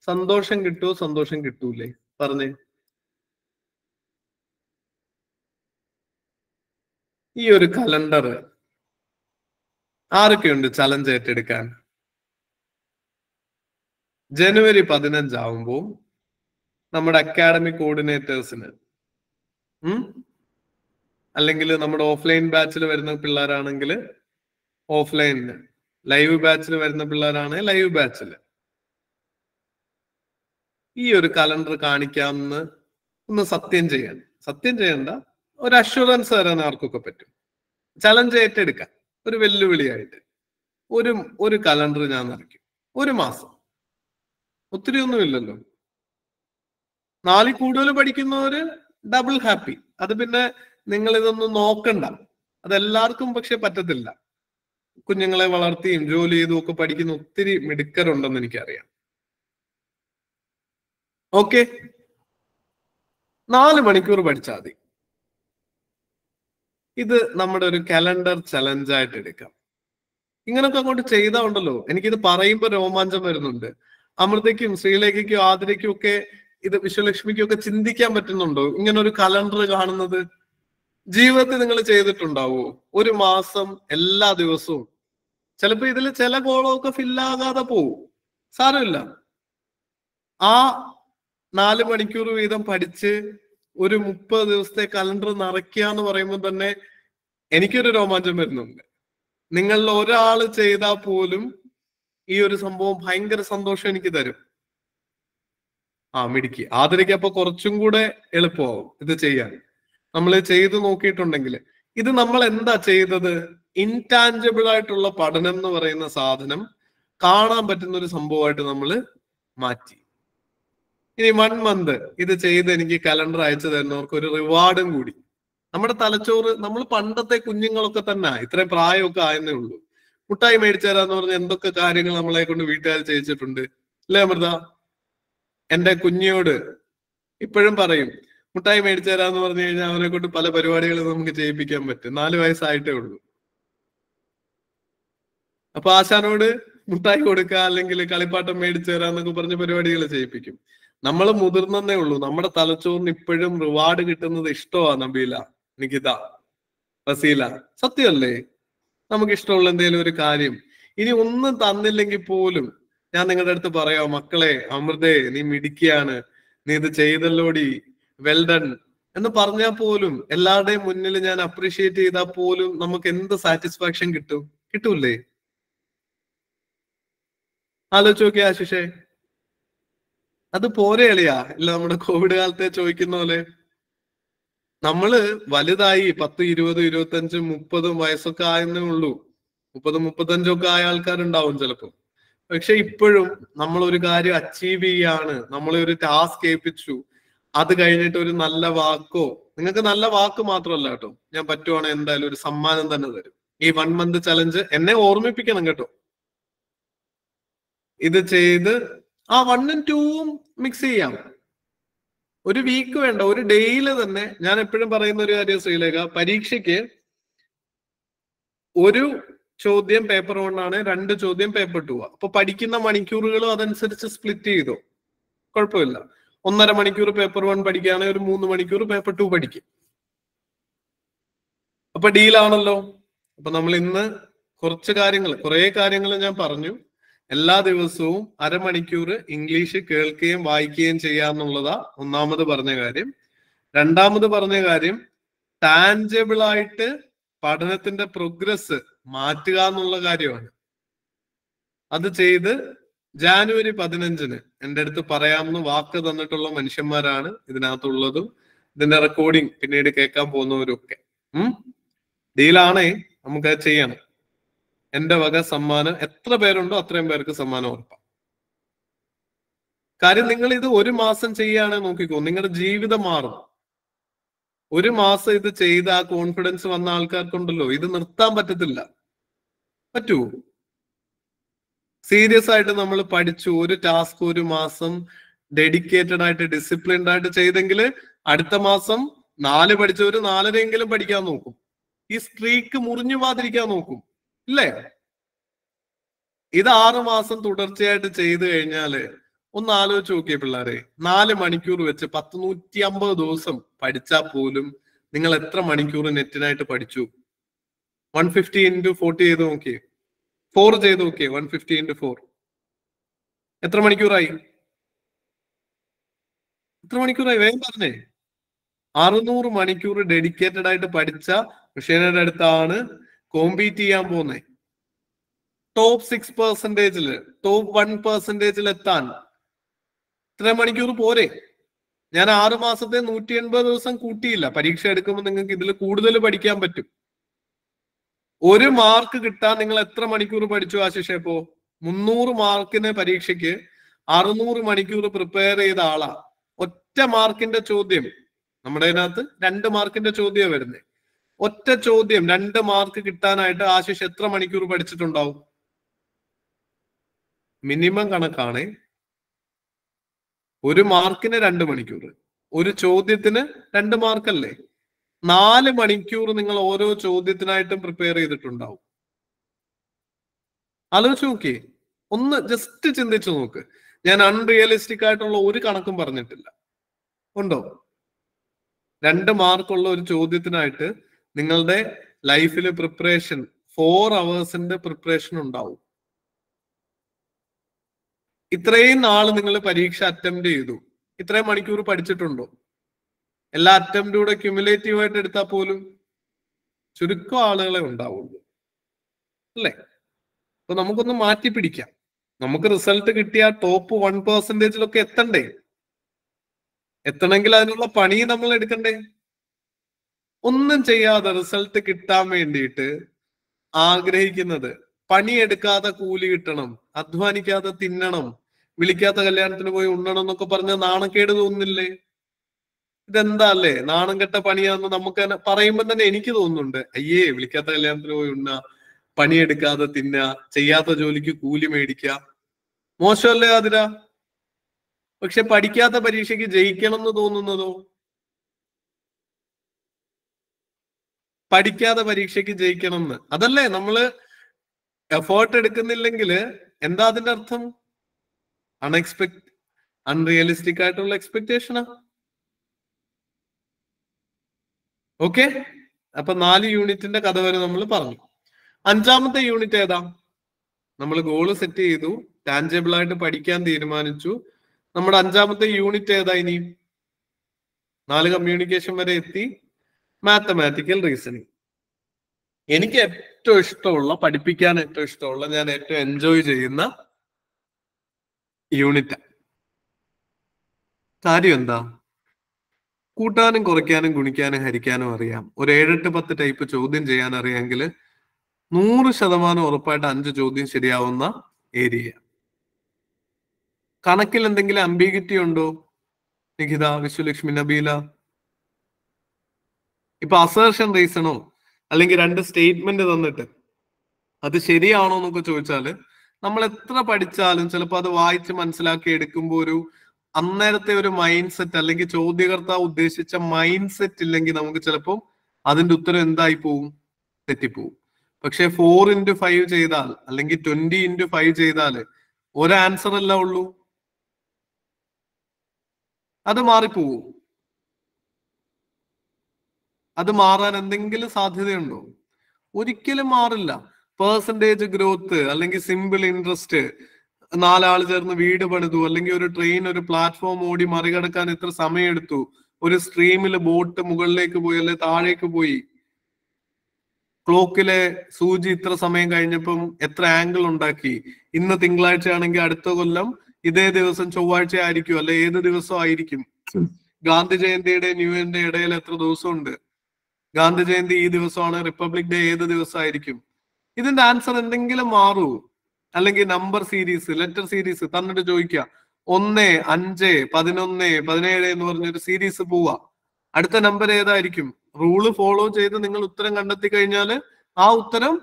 സന്തോഷം കിട്ടുമോ സന്തോഷം കിട്ടൂലേ പറഞ്ഞേ ഈ ഒരു കലണ്ടർ ആരൊക്കെയുണ്ട് ചലഞ്ച് ഏറ്റെടുക്കാൻ ജനുവരി പതിനഞ്ചാവുമ്പോൾ നമ്മുടെ അക്കാഡമി കോർഡിനേറ്റേഴ്സിന് അല്ലെങ്കിൽ നമ്മുടെ ഓഫ്ലൈൻ ബാച്ചിൽ വരുന്ന പിള്ളേരാണെങ്കിൽ ഓഫ്ലൈനിന് ലൈവ് ബാച്ചിൽ വരുന്ന പിള്ളേരാണ് ലൈവ് ബാച്ചിൽ ഈ ഒരു കലണ്ടർ കാണിക്കാമെന്ന് ഒന്ന് സത്യം ചെയ്യണം സത്യം ചെയ്യണ്ട ഒരു അഷുറൻസ് തരാൻ ആർക്കൊക്കെ പറ്റും ചലഞ്ച് ഏറ്റെടുക്കാം ഒരു വെല്ലുവിളിയായിട്ട് ഒരു ഒരു കലണ്ടർ ഞാൻ നിറയ്ക്കും ഒരു മാസം ഒത്തിരി ഒന്നുമില്ലല്ലോ നാളിൽ കൂടുതൽ പഠിക്കുന്നവര് ഡബിൾ ഹാപ്പി അത് പിന്നെ നിങ്ങൾ ഇതൊന്നും നോക്കണ്ട അതെല്ലാവർക്കും പക്ഷെ പറ്റത്തില്ല കുഞ്ഞുങ്ങളെ വളർത്തിയും ജോലി ചെയ്തും ഒക്കെ പഠിക്കുന്ന ഒത്തിരി മിടുക്കരുണ്ടെന്ന് എനിക്കറിയാം ഓക്കെ നാല് മണിക്കൂർ പഠിച്ചാൽ മതി ഇത് നമ്മുടെ ഒരു കലണ്ടർ ചലഞ്ച് ആയിട്ട് എടുക്കാം ഇങ്ങനൊക്കെ അങ്ങോട്ട് ചെയ്താൽ ഉണ്ടല്ലോ എനിക്കിത് പറയുമ്പോൾ രോമാഞ്ചം വരുന്നുണ്ട് അമൃതയ്ക്കും ശ്രീലേഖയ്ക്കും ആതിരയ്ക്കും ഒക്കെ ഇത് വിശ്വലക്ഷ്മിക്കും ഒക്കെ ചിന്തിക്കാൻ പറ്റുന്നുണ്ടോ ഇങ്ങനെ ഒരു കലണ്ടർ കാണുന്നത് ജീവിതത്തിൽ നിങ്ങൾ ചെയ്തിട്ടുണ്ടാവോ ഒരു മാസം എല്ലാ ദിവസവും ചിലപ്പോൾ ഇതിൽ ചില ഗോളമൊക്കെ ഫില്ലാകാതെ പോവും സാരമില്ല ആ നാല് മണിക്കൂർ വീതം പഠിച്ച് ഒരു മുപ്പത് ദിവസത്തെ കലണ്ടർ നിറയ്ക്കുക എന്ന് പറയുമ്പോൾ തന്നെ എനിക്കൊരു രോമാഞ്ചം വരുന്നുണ്ട് നിങ്ങളിൽ ഒരാൾ ചെയ്താൽ പോലും ഈ ഒരു സംഭവം ഭയങ്കര സന്തോഷം എനിക്ക് തരും ആ മിടുക്കി ആദരിക്കുക അപ്പൊ കുറച്ചും കൂടെ എളുപ്പമാവും ഇത് ചെയ്യാൻ നമ്മൾ ചെയ്തു നോക്കിയിട്ടുണ്ടെങ്കിൽ ഇത് നമ്മൾ എന്താ ചെയ്തത് ഇൻടാഞ്ചിബിൾ ആയിട്ടുള്ള പഠനം എന്ന് പറയുന്ന സാധനം കാണാൻ പറ്റുന്ന ഒരു സംഭവമായിട്ട് നമ്മൾ മാറ്റി ഇനി വൺ മന്ത് ഇത് ചെയ്ത് എനിക്ക് കലണ്ടർ അയച്ചു തരുന്നവർക്ക് ഒരു റിവാർഡും കൂടി നമ്മുടെ തലച്ചോറ് നമ്മൾ പണ്ടത്തെ കുഞ്ഞുങ്ങളൊക്കെ തന്നെ ഇത്രയും പ്രായമൊക്കെ ആയെന്നേ ഉള്ളൂ മുട്ടായി മേടിച്ചു തരാന്ന് പറഞ്ഞ എന്തൊക്കെ കാര്യങ്ങൾ നമ്മളെ കൊണ്ട് വീട്ടുകാർ ചെയ്യിച്ചിട്ടുണ്ട് അല്ലേ അമൃത എന്റെ കുഞ്ഞിയോട് ഇപ്പോഴും പറയും മുട്ടായി മേടിച്ചു തരാന്ന് പറഞ്ഞു കഴിഞ്ഞാൽ അവനെ കൊണ്ട് പല പരിപാടികളും നമുക്ക് ചെയ്യിപ്പിക്കാൻ പറ്റും നാല് വയസ്സായിട്ടേ ഉള്ളൂ അപ്പൊ ആശാനോട് മുട്ടായി കൊടുക്കുക അല്ലെങ്കിൽ കളിപ്പാട്ടം മേടിച്ചു തരാന്നൊക്കെ പറഞ്ഞ പരിപാടികൾ ചെയ്യിപ്പിക്കും നമ്മൾ മുതിർന്നേ ഉള്ളൂ നമ്മുടെ തലച്ചോറിന് ഇപ്പോഴും റിവാർഡ് കിട്ടുന്നത് ഇഷ്ടമാ നബീല നിഖിത വസീല സത്യമല്ലേ നമുക്ക് ഇഷ്ടമുള്ള എന്തെങ്കിലും ഒരു കാര്യം ഇനി ഒന്നും തന്നില്ലെങ്കിൽ പോലും ഞാൻ നിങ്ങളുടെ അടുത്ത് പറയാം മക്കളെ അമൃതേ നീ മിടിക്കുകയാണ് നീ ഇത് ചെയ്തല്ലോടി വെൽഡൺ എന്ന് പറഞ്ഞാൽ പോലും എല്ലാവരുടെയും മുന്നിൽ ഞാൻ അപ്രീഷിയേറ്റ് ചെയ്താൽ പോലും നമുക്ക് എന്ത് സാറ്റിസ്ഫാക്ഷൻ കിട്ടും കിട്ടൂല്ലേ ആലോചിച്ചു നോക്കിയാ ആശിഷേ അത് പോരെ എളിയാ ഇല്ല നമ്മുടെ കോവിഡ് കാലത്തെ ചോദിക്കുന്ന പോലെ നമ്മള് വലുതായി പത്ത് ഇരുപത് ഇരുപത്തഞ്ച് മുപ്പതും വയസ്സൊക്കെ ആയെന്നേ ഉള്ളൂ മുപ്പത് മുപ്പത്തഞ്ചൊക്കെ ആയ ആൾക്കാരുണ്ടാവും ചിലപ്പോൾ പക്ഷെ ഇപ്പോഴും നമ്മൾ ഒരു കാര്യം അച്ചീവ് ചെയ്യാണ് നമ്മളെ ഒരു ടാസ്ക് ഏൽപ്പിച്ചു അത് കഴിഞ്ഞിട്ട് ഒരു നല്ല വാക്കോ നിങ്ങൾക്ക് നല്ല വാക്ക് മാത്രമല്ല കേട്ടോ ഞാൻ പറ്റുവാണെങ്കിൽ എന്തായാലും ഒരു സമ്മാനം തന്നെ തരും ഈ വൺ മന്ത് ചലഞ്ച് എന്നെ ഓർമ്മിപ്പിക്കണം കേട്ടോ ഇത് ചെയ്ത് ആ വണ്ണും ടൂവും മിക്സ് ചെയ്യാം ഒരു വീക്ക് വേണ്ട ഒരു ഡേയിൽ തന്നെ ഞാൻ എപ്പോഴും പറയുന്ന ഒരു കാര്യം ശ്രീലേഖ പരീക്ഷയ്ക്ക് ഒരു ചോദ്യം പേപ്പർ കൊണ്ടാണ് രണ്ട് ചോദ്യം പേപ്പർ ടൂ അപ്പൊ പഠിക്കുന്ന മണിക്കൂറുകളും അതനുസരിച്ച് സ്പ്ലിറ്റ് ചെയ്തു കുഴപ്പമില്ല ഒന്നര മണിക്കൂർ പേപ്പർ വൺ പഠിക്കുകയാണെങ്കിൽ ഒരു മൂന്ന് മണിക്കൂർ പേപ്പർ ടു പഠിക്കും അപ്പൊ ഡീലാണല്ലോ അപ്പൊ നമ്മൾ ഇന്ന് കുറച്ച് കാര്യങ്ങൾ കുറെ കാര്യങ്ങൾ ഞാൻ പറഞ്ഞു എല്ലാ ദിവസവും അരമണിക്കൂർ ഇംഗ്ലീഷ് കേൾക്കുകയും വായിക്കുകയും ചെയ്യാന്നുള്ളതാ ഒന്നാമത് പറഞ്ഞ കാര്യം രണ്ടാമത് പറഞ്ഞ കാര്യം ടാൻജബിൾ ആയിട്ട് പഠനത്തിന്റെ പ്രോഗ്രസ് മാറ്റുക എന്നുള്ള കാര്യമാണ് അത് ചെയ്ത് ജാനുവരി പതിനഞ്ചിന് എൻ്റെ അടുത്ത് പറയാമെന്ന് വാക്ക് തന്നിട്ടുള്ള മനുഷ്യന്മാരാണ് ഇതിനകത്തുള്ളതും ഇതിന്റെ റെക്കോർഡിംഗ് പിന്നീട് കേൾക്കാൻ പോകുന്നവരും ഒക്കെ ഉം ഡീലാണേ നമുക്ക് അത് ചെയ്യണം എന്റെ വക സമ്മാനം എത്ര പേരുണ്ടോ അത്രയും പേർക്ക് സമ്മാനം ഉറപ്പാണ് കാര്യം നിങ്ങൾ ഇത് ഒരു മാസം ചെയ്യാണ് നോക്കിക്കോ നിങ്ങളുടെ ജീവിതം മാറും ഒരു മാസം ഇത് ചെയ്ത ആ കോൺഫിഡൻസ് വന്ന ആൾക്കാർക്കുണ്ടല്ലോ ഇത് നിർത്താൻ പറ്റത്തില്ല പറ്റൂ സീരിയസ് ആയിട്ട് നമ്മൾ പഠിച്ചു ഒരു ടാസ്ക് ഒരു മാസം ഡെഡിക്കേറ്റഡ് ആയിട്ട് ഡിസിപ്ലിൻഡ് ആയിട്ട് ചെയ്തെങ്കിൽ അടുത്ത മാസം നാല് പഠിച്ചവർ നാലരെങ്കിലും പഠിക്കാൻ നോക്കും ഈ സ്ട്രീക്ക് മുറിഞ്ഞു വാതിരിക്കാൻ നോക്കും ഇല്ലേ ഇത് ആറു മാസം തുടർച്ചയായിട്ട് ചെയ്തു കഴിഞ്ഞാല് ഒന്ന് ആലോചിച്ച് നോക്കിയ പിള്ളേരെ നാല് മണിക്കൂർ വെച്ച് പത്ത് നൂറ്റി അമ്പത് ദിവസം പഠിച്ചാൽ പോലും നിങ്ങൾ എത്ര മണിക്കൂർ നെറ്റിനായിട്ട് പഠിച്ചു വൺ ഫിഫ്റ്റി ഇൻറ്റു ഫോർട്ടി ചെയ്ത് നോക്കിയേ ഫോർ ചെയ്ത് നോക്കിയേ വൺ ഫിഫ്റ്റി ഇൻറ്റു ഫോർ എത്ര മണിക്കൂറായി എത്ര മണിക്കൂറായി വേഗം പറഞ്ഞേ അറുന്നൂറ് മണിക്കൂർ ഡെഡിക്കേറ്റഡ് ആയിട്ട് പഠിച്ച ഋഷേനയുടെ അടുത്താണ് കോമ്പീറ്റ് ചെയ്യാൻ പോകുന്നത് ടോപ്പ് സിക്സ് പെർസെൻറ്റേജിൽ ടോപ്പ് വൺ പെർസെന്റേജിൽ എത്താൻ ഇത്ര മണിക്കൂർ പോരെ ഞാൻ ആറു മാസത്തെ നൂറ്റി എൺപത് ദിവസം കൂട്ടിയില്ല പരീക്ഷ എടുക്കുമ്പോൾ നിങ്ങൾക്ക് ഇതിൽ കൂടുതൽ പഠിക്കാൻ പറ്റും ഒരു മാർക്ക് കിട്ടാൻ നിങ്ങൾ എത്ര മണിക്കൂർ പഠിച്ചു ആശിഷ ഇപ്പോ മുന്നൂറ് മാർക്കിന് പരീക്ഷയ്ക്ക് അറുന്നൂറ് മണിക്കൂർ പ്രിപ്പയർ ചെയ്ത ആളാ ഒറ്റ മാർക്കിന്റെ ചോദ്യം നമ്മുടെ ഇതിനകത്ത് രണ്ട് മാർക്കിന്റെ ചോദ്യം വരുന്നേ ഒറ്റ ചോദ്യം രണ്ട് മാർക്ക് കിട്ടാനായിട്ട് ആശിഷ് എത്ര മണിക്കൂർ പഠിച്ചിട്ടുണ്ടാവും മിനിമം കണക്കാണ് ഒരു മാർക്കിന് രണ്ട് മണിക്കൂർ ഒരു ചോദ്യത്തിന് രണ്ട് മാർക്കല്ലേ നാല് മണിക്കൂർ നിങ്ങൾ ഓരോ ചോദ്യത്തിനായിട്ടും പ്രിപ്പയർ ചെയ്തിട്ടുണ്ടാവും ആലോചിച്ച് നോക്കിയേ ഒന്ന് ജസ്റ്റ് ചിന്തിച്ചു നോക്ക് ഞാൻ അൺറിയലിസ്റ്റിക് ആയിട്ടുള്ള ഒരു കണക്കും പറഞ്ഞിട്ടില്ല ഉണ്ടോ രണ്ട് മാർക്കുള്ള ഒരു ചോദ്യത്തിനായിട്ട് നിങ്ങളുടെ ലൈഫിൽ പ്രിപ്പറേഷൻ ഫോർ അവേഴ്സിന്റെ പ്രിപ്പറേഷൻ ഉണ്ടാവും ഇത്രയും നാൾ നിങ്ങൾ പരീക്ഷ അറ്റംപ്റ്റ് ചെയ്തു ഇത്രയും മണിക്കൂർ പഠിച്ചിട്ടുണ്ടോ എല്ലാ അറ്റംപ്റ്റൂടെ ക്യുമുലേറ്റീവ് ആയിട്ട് എടുത്താൽ പോലും ചുരുക്കം ആളുകളെ ഉണ്ടാവുള്ളൂ അല്ലേ അപ്പൊ നമുക്കൊന്ന് മാറ്റി പിടിക്കാം നമുക്ക് റിസൾട്ട് കിട്ടിയ ടോപ്പ് വൺ പെർസെന്റേജിലൊക്കെ എത്തണ്ടേ എത്തണമെങ്കിൽ അതിനുള്ള പണി നമ്മൾ എടുക്കണ്ടേ ഒന്നും ചെയ്യാതെ റിസൾട്ട് കിട്ടാൻ വേണ്ടിയിട്ട് ആഗ്രഹിക്കുന്നത് പണിയെടുക്കാതെ കൂലി കിട്ടണം അധ്വാനിക്കാതെ തിന്നണം വിളിക്കാത്ത കല്യാണത്തിന് പോയി ഉണ്ണണം എന്നൊക്കെ പറഞ്ഞ നാണക്കേട് തോന്നുന്നില്ലേ ഇതെന്താ അല്ലേ നാണം കെട്ട പണിയാന്ന് നമുക്ക് പറയുമ്പോൾ തന്നെ എനിക്ക് തോന്നുന്നുണ്ട് അയ്യേ വിളിക്കാത്ത കല്യാണത്തിന് പോയി ഉണ്ണ പണിയെടുക്കാതെ തിന്ന ചെയ്യാത്ത ജോലിക്ക് കൂലി മേടിക്ക മോശമല്ലേ അതിരാ പക്ഷെ പഠിക്കാത്ത പരീക്ഷയ്ക്ക് ജയിക്കണം എന്ന് തോന്നുന്നതോ പഠിക്കാതെ പരീക്ഷയ്ക്ക് ജയിക്കണമെന്ന് അതല്ലേ നമ്മള് എഫേർട്ട് എടുക്കുന്നില്ലെങ്കിൽ എന്താ അതിന്റെ അർത്ഥം അൺഎക്സ്പെക്ട് അൺറിയലിസ്റ്റിക് ആയിട്ടുള്ള എക്സ്പെക്ടേഷനാ ഓക്കെ അപ്പൊ നാല് യൂണിറ്റിന്റെ കഥ വരെ നമ്മൾ പറഞ്ഞു അഞ്ചാമത്തെ യൂണിറ്റ് ഏതാ നമ്മൾ ഗോള് സെറ്റ് ചെയ്തു ടാൻജബിൾ ആയിട്ട് പഠിക്കാൻ തീരുമാനിച്ചു നമ്മുടെ അഞ്ചാമത്തെ യൂണിറ്റ് ഏതാ ഇനി നാല് കമ്മ്യൂണിക്കേഷൻ വരെ എത്തി മാത്തമാറ്റിക്കൽ റീസണിങ് എനിക്ക് ഏറ്റവും ഇഷ്ടമുള്ള പഠിപ്പിക്കാൻ ഏറ്റവും ഇഷ്ടമുള്ള ഞാൻ ഏറ്റവും എൻജോയ് ചെയ്യുന്ന യൂണിറ്റ് കാര്യം എന്താ കൂട്ടാനും കുറയ്ക്കാനും ഗുണിക്കാനും ഹരിക്കാനും അറിയാം ഒരു ഏഴെട്ട് പത്ത് ടൈപ്പ് ചോദ്യം ചെയ്യാൻ അറിയാമെങ്കിൽ നൂറ് ശതമാനം ഉറപ്പായിട്ട് അഞ്ച് ചോദ്യം ശരിയാവുന്ന ഏരിയ കണക്കിൽ എന്തെങ്കിലും അംബിഗിറ്റി ഉണ്ടോ നിഖിത വിശ്വലക്ഷ്മി നബീല ഇപ്പൊ അസേർഷൻ റീസണോ അല്ലെങ്കിൽ രണ്ട് സ്റ്റേറ്റ്മെന്റ് തന്നിട്ട് അത് ശരിയാണോ എന്നൊക്കെ ചോദിച്ചാല് നമ്മൾ എത്ര പഠിച്ചാലും ചിലപ്പോൾ അത് വായിച്ച് മനസ്സിലാക്കി എടുക്കുമ്പോൾ ഒരു അന്നേരത്തെ ഒരു മൈൻഡ് സെറ്റ് അല്ലെങ്കിൽ ചോദ്യകർത്താവ് ഉദ്ദേശിച്ച മൈൻഡ് സെറ്റ് ഇല്ലെങ്കിൽ നമുക്ക് ചിലപ്പോൾ അതിന്റെ ഉത്തരം എന്തായി പോവും തെറ്റിപ്പോവും പക്ഷെ ഫോർ ഇൻറ്റു ഫൈവ് ചെയ്താൽ അല്ലെങ്കിൽ ട്വന്റി ഇൻറ്റു ഫൈവ് ചെയ്താൽ ഒരു ആൻസർ അല്ല ഉള്ളൂ അത് മാറിപ്പോവും അത് മാറാൻ എന്തെങ്കിലും സാധ്യതയുണ്ടോ ഒരിക്കലും മാറില്ല പേഴ്സൻറ്റേജ് ഗ്രോത്ത് അല്ലെങ്കിൽ സിമ്പിൾ ഇൻട്രസ്റ്റ് നാലാൾ ചേർന്ന് വീട് പണിതു അല്ലെങ്കിൽ ഒരു ട്രെയിൻ ഒരു പ്ലാറ്റ്ഫോം ഓടി മറികടക്കാൻ എത്ര സമയമെടുത്തു ഒരു സ്ട്രീമിൽ ബോട്ട് മുകളിലേക്ക് പോയി അല്ലെ താഴേക്ക് പോയി ക്ലോക്കിലെ സൂചി ഇത്ര സമയം കഴിഞ്ഞപ്പം എത്ര ആംഗിൾ ഉണ്ടാക്കി ഇന്ന് തിങ്കളാഴ്ച ആണെങ്കിൽ അടുത്ത കൊല്ലം ഇതേ ദിവസം ചൊവ്വാഴ്ച ആയിരിക്കും അല്ലെ ഏത് ദിവസം ആയിരിക്കും ഗാന്ധി ജയന്തിയുടെ ന്യൂ ഇയറിന്റെ ഇടയിൽ എത്ര ദിവസമുണ്ട് ഗാന്ധി ജയന്തി ഈ ദിവസമാണ് റിപ്പബ്ലിക് ഡേ ഏത് ദിവസമായിരിക്കും ഇതിന്റെ ആൻസർ എന്തെങ്കിലും മാറൂ അല്ലെങ്കിൽ നമ്പർ സീരീസ് ലെറ്റർ സീരീസ് തന്നിട്ട് ചോദിക്കുക ഒന്ന് അഞ്ച് പതിനൊന്ന് പതിനേഴ് എന്ന് പറഞ്ഞൊരു സീരീസ് പോവാ അടുത്ത നമ്പർ ഏതായിരിക്കും റൂള് ഫോളോ ചെയ്ത് നിങ്ങൾ ഉത്തരം കണ്ടെത്തി കഴിഞ്ഞാൽ ആ ഉത്തരം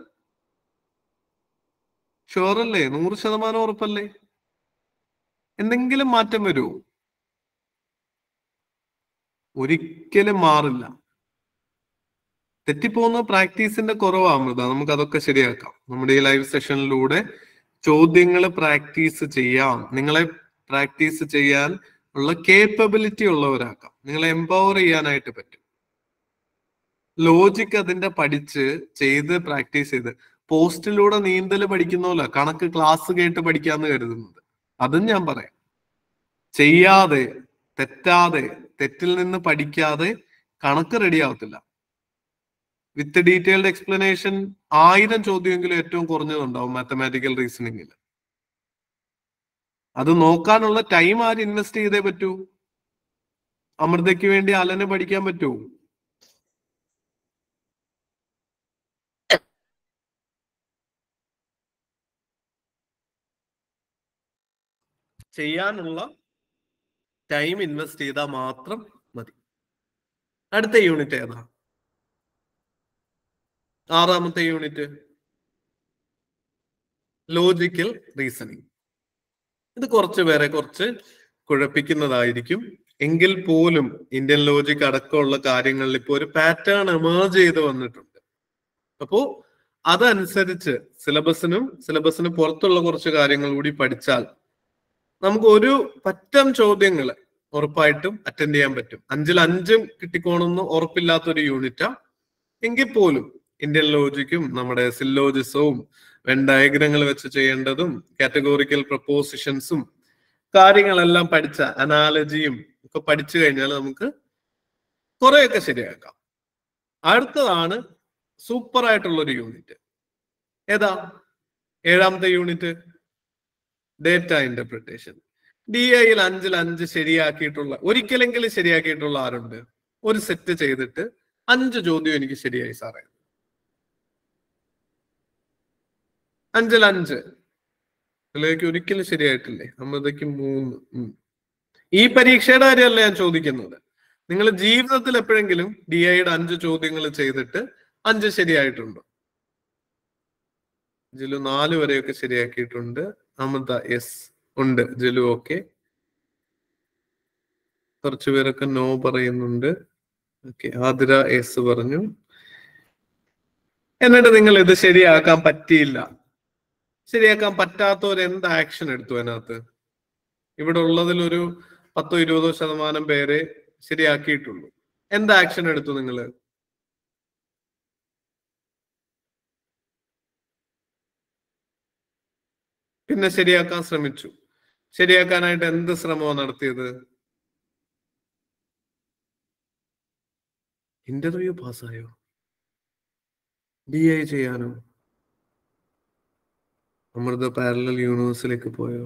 ഷുവറല്ലേ നൂറ് ശതമാനം ഉറപ്പല്ലേ എന്തെങ്കിലും മാറ്റം വരുമോ ഒരിക്കലും മാറില്ല തെറ്റിപ്പോകുന്ന പ്രാക്ടീസിന്റെ കുറവാ അമൃത നമുക്ക് അതൊക്കെ ശരിയാക്കാം നമ്മുടെ ഈ ലൈവ് സെഷനിലൂടെ ചോദ്യങ്ങൾ പ്രാക്ടീസ് ചെയ്യാം നിങ്ങളെ പ്രാക്ടീസ് ചെയ്യാൻ ഉള്ള കേപ്പബിലിറ്റി ഉള്ളവരാക്കാം നിങ്ങളെ എംപവർ ചെയ്യാനായിട്ട് പറ്റും ലോജിക് അതിന്റെ പഠിച്ച് ചെയ്ത് പ്രാക്ടീസ് ചെയ്ത് പോസ്റ്റിലൂടെ നീന്തൽ പഠിക്കുന്ന പോലെ കണക്ക് ക്ലാസ് കേട്ട് പഠിക്കാന്ന് കരുതുന്നത് അതും ഞാൻ പറയാം ചെയ്യാതെ തെറ്റാതെ തെറ്റിൽ നിന്ന് പഠിക്കാതെ കണക്ക് റെഡി ആവത്തില്ല വിത്ത് ഡീറ്റെയിൽഡ് എക്സ്പ്ലനേഷൻ ആയിരം ചോദ്യമെങ്കിലും ഏറ്റവും കുറഞ്ഞതുണ്ടാവും മാത്തമാറ്റിക്കൽ റീസണിങ്ങിൽ അത് നോക്കാനുള്ള ടൈം ആര് ഇൻവെസ്റ്റ് ചെയ്തേ പറ്റൂ അമൃതയ്ക്ക് വേണ്ടി അലനെ പഠിക്കാൻ പറ്റൂ ചെയ്യാനുള്ള ടൈം ഇൻവെസ്റ്റ് ചെയ്താൽ മാത്രം മതി അടുത്ത യൂണിറ്റ് ഏതാണ് ആറാമത്തെ യൂണിറ്റ് ലോജിക്കൽ റീസണിങ് ഇത് കുറച്ച് പേരെ കുറച്ച് കുഴപ്പിക്കുന്നതായിരിക്കും എങ്കിൽ പോലും ഇന്ത്യൻ ലോജിക് അടക്കമുള്ള കാര്യങ്ങളിൽ ഇപ്പോൾ ഒരു പാറ്റേൺ എമേർജ് ചെയ്ത് വന്നിട്ടുണ്ട് അപ്പോ അതനുസരിച്ച് സിലബസിനും സിലബസിന് പുറത്തുള്ള കുറച്ച് കാര്യങ്ങൾ കൂടി പഠിച്ചാൽ നമുക്ക് ഒരു പറ്റം ചോദ്യങ്ങൾ ഉറപ്പായിട്ടും അറ്റൻഡ് ചെയ്യാൻ പറ്റും അഞ്ചിൽ അഞ്ചും കിട്ടിക്കോണമെന്ന് ഉറപ്പില്ലാത്ത ഒരു യൂണിറ്റാ എങ്കിൽ പോലും ഇന്ത്യൻ ലോജിക്കും നമ്മുടെ സില്ലോജിസവും വെൻ ഡയഗ്രങ്ങൾ വെച്ച് ചെയ്യേണ്ടതും കാറ്റഗോറിക്കൽ പ്രപ്പോസിഷൻസും കാര്യങ്ങളെല്ലാം പഠിച്ച അനാലജിയും ഒക്കെ പഠിച്ചു കഴിഞ്ഞാൽ നമുക്ക് കുറെയൊക്കെ ശരിയാക്കാം അടുത്തതാണ് സൂപ്പർ ആയിട്ടുള്ള ഒരു യൂണിറ്റ് ഏതാ ഏഴാമത്തെ യൂണിറ്റ് ഡേറ്റ ഇന്റർപ്രിട്ടേഷൻ ഡി ഐയിൽ അഞ്ചിൽ അഞ്ച് ശരിയാക്കിയിട്ടുള്ള ഒരിക്കലെങ്കിലും ശരിയാക്കിയിട്ടുള്ള ആരുണ്ട് ഒരു സെറ്റ് ചെയ്തിട്ട് അഞ്ച് ചോദ്യം എനിക്ക് ശരിയായി സാറേ അഞ്ചിൽ അഞ്ച് അല്ലെങ്കിൽ ഒരിക്കലും ശരിയായിട്ടില്ലേ അമ്പതേക്ക് മൂന്ന് ഈ പരീക്ഷയുടെ കാര്യമല്ല ഞാൻ ചോദിക്കുന്നത് നിങ്ങൾ ജീവിതത്തിൽ എപ്പോഴെങ്കിലും ഡി ഐയുടെ അഞ്ച് ചോദ്യങ്ങൾ ചെയ്തിട്ട് അഞ്ച് ശരിയായിട്ടുണ്ടോ ജിലു നാല് വരെയൊക്കെ ശരിയാക്കിയിട്ടുണ്ട് അമൃത എസ് ഉണ്ട് ജിലു ഓക്കെ കുറച്ചു പേരൊക്കെ നോ പറയുന്നുണ്ട് ഓക്കെ ആതിര എസ് പറഞ്ഞു എന്നിട്ട് നിങ്ങൾ ഇത് ശരിയാക്കാൻ പറ്റിയില്ല ശരിയാക്കാൻ പറ്റാത്തവർ എന്ത് ആക്ഷൻ എടുത്തു അതിനകത്ത് ഇവിടെ ഉള്ളതിൽ ഒരു പത്തോ ഇരുപതോ ശതമാനം പേരെ ശരിയാക്കിയിട്ടുള്ളൂ എന്ത് ആക്ഷൻ എടുത്തു നിങ്ങള് പിന്നെ ശരിയാക്കാൻ ശ്രമിച്ചു ശരിയാക്കാനായിട്ട് എന്ത് ശ്രമമാണ് നടത്തിയത് ഇന്റർവ്യൂ പാസ്സായോ ഡി ഐ ചെയ്യാനോ അമൃത പാരലൽ യൂണിവേഴ്സിലേക്ക് പോയോ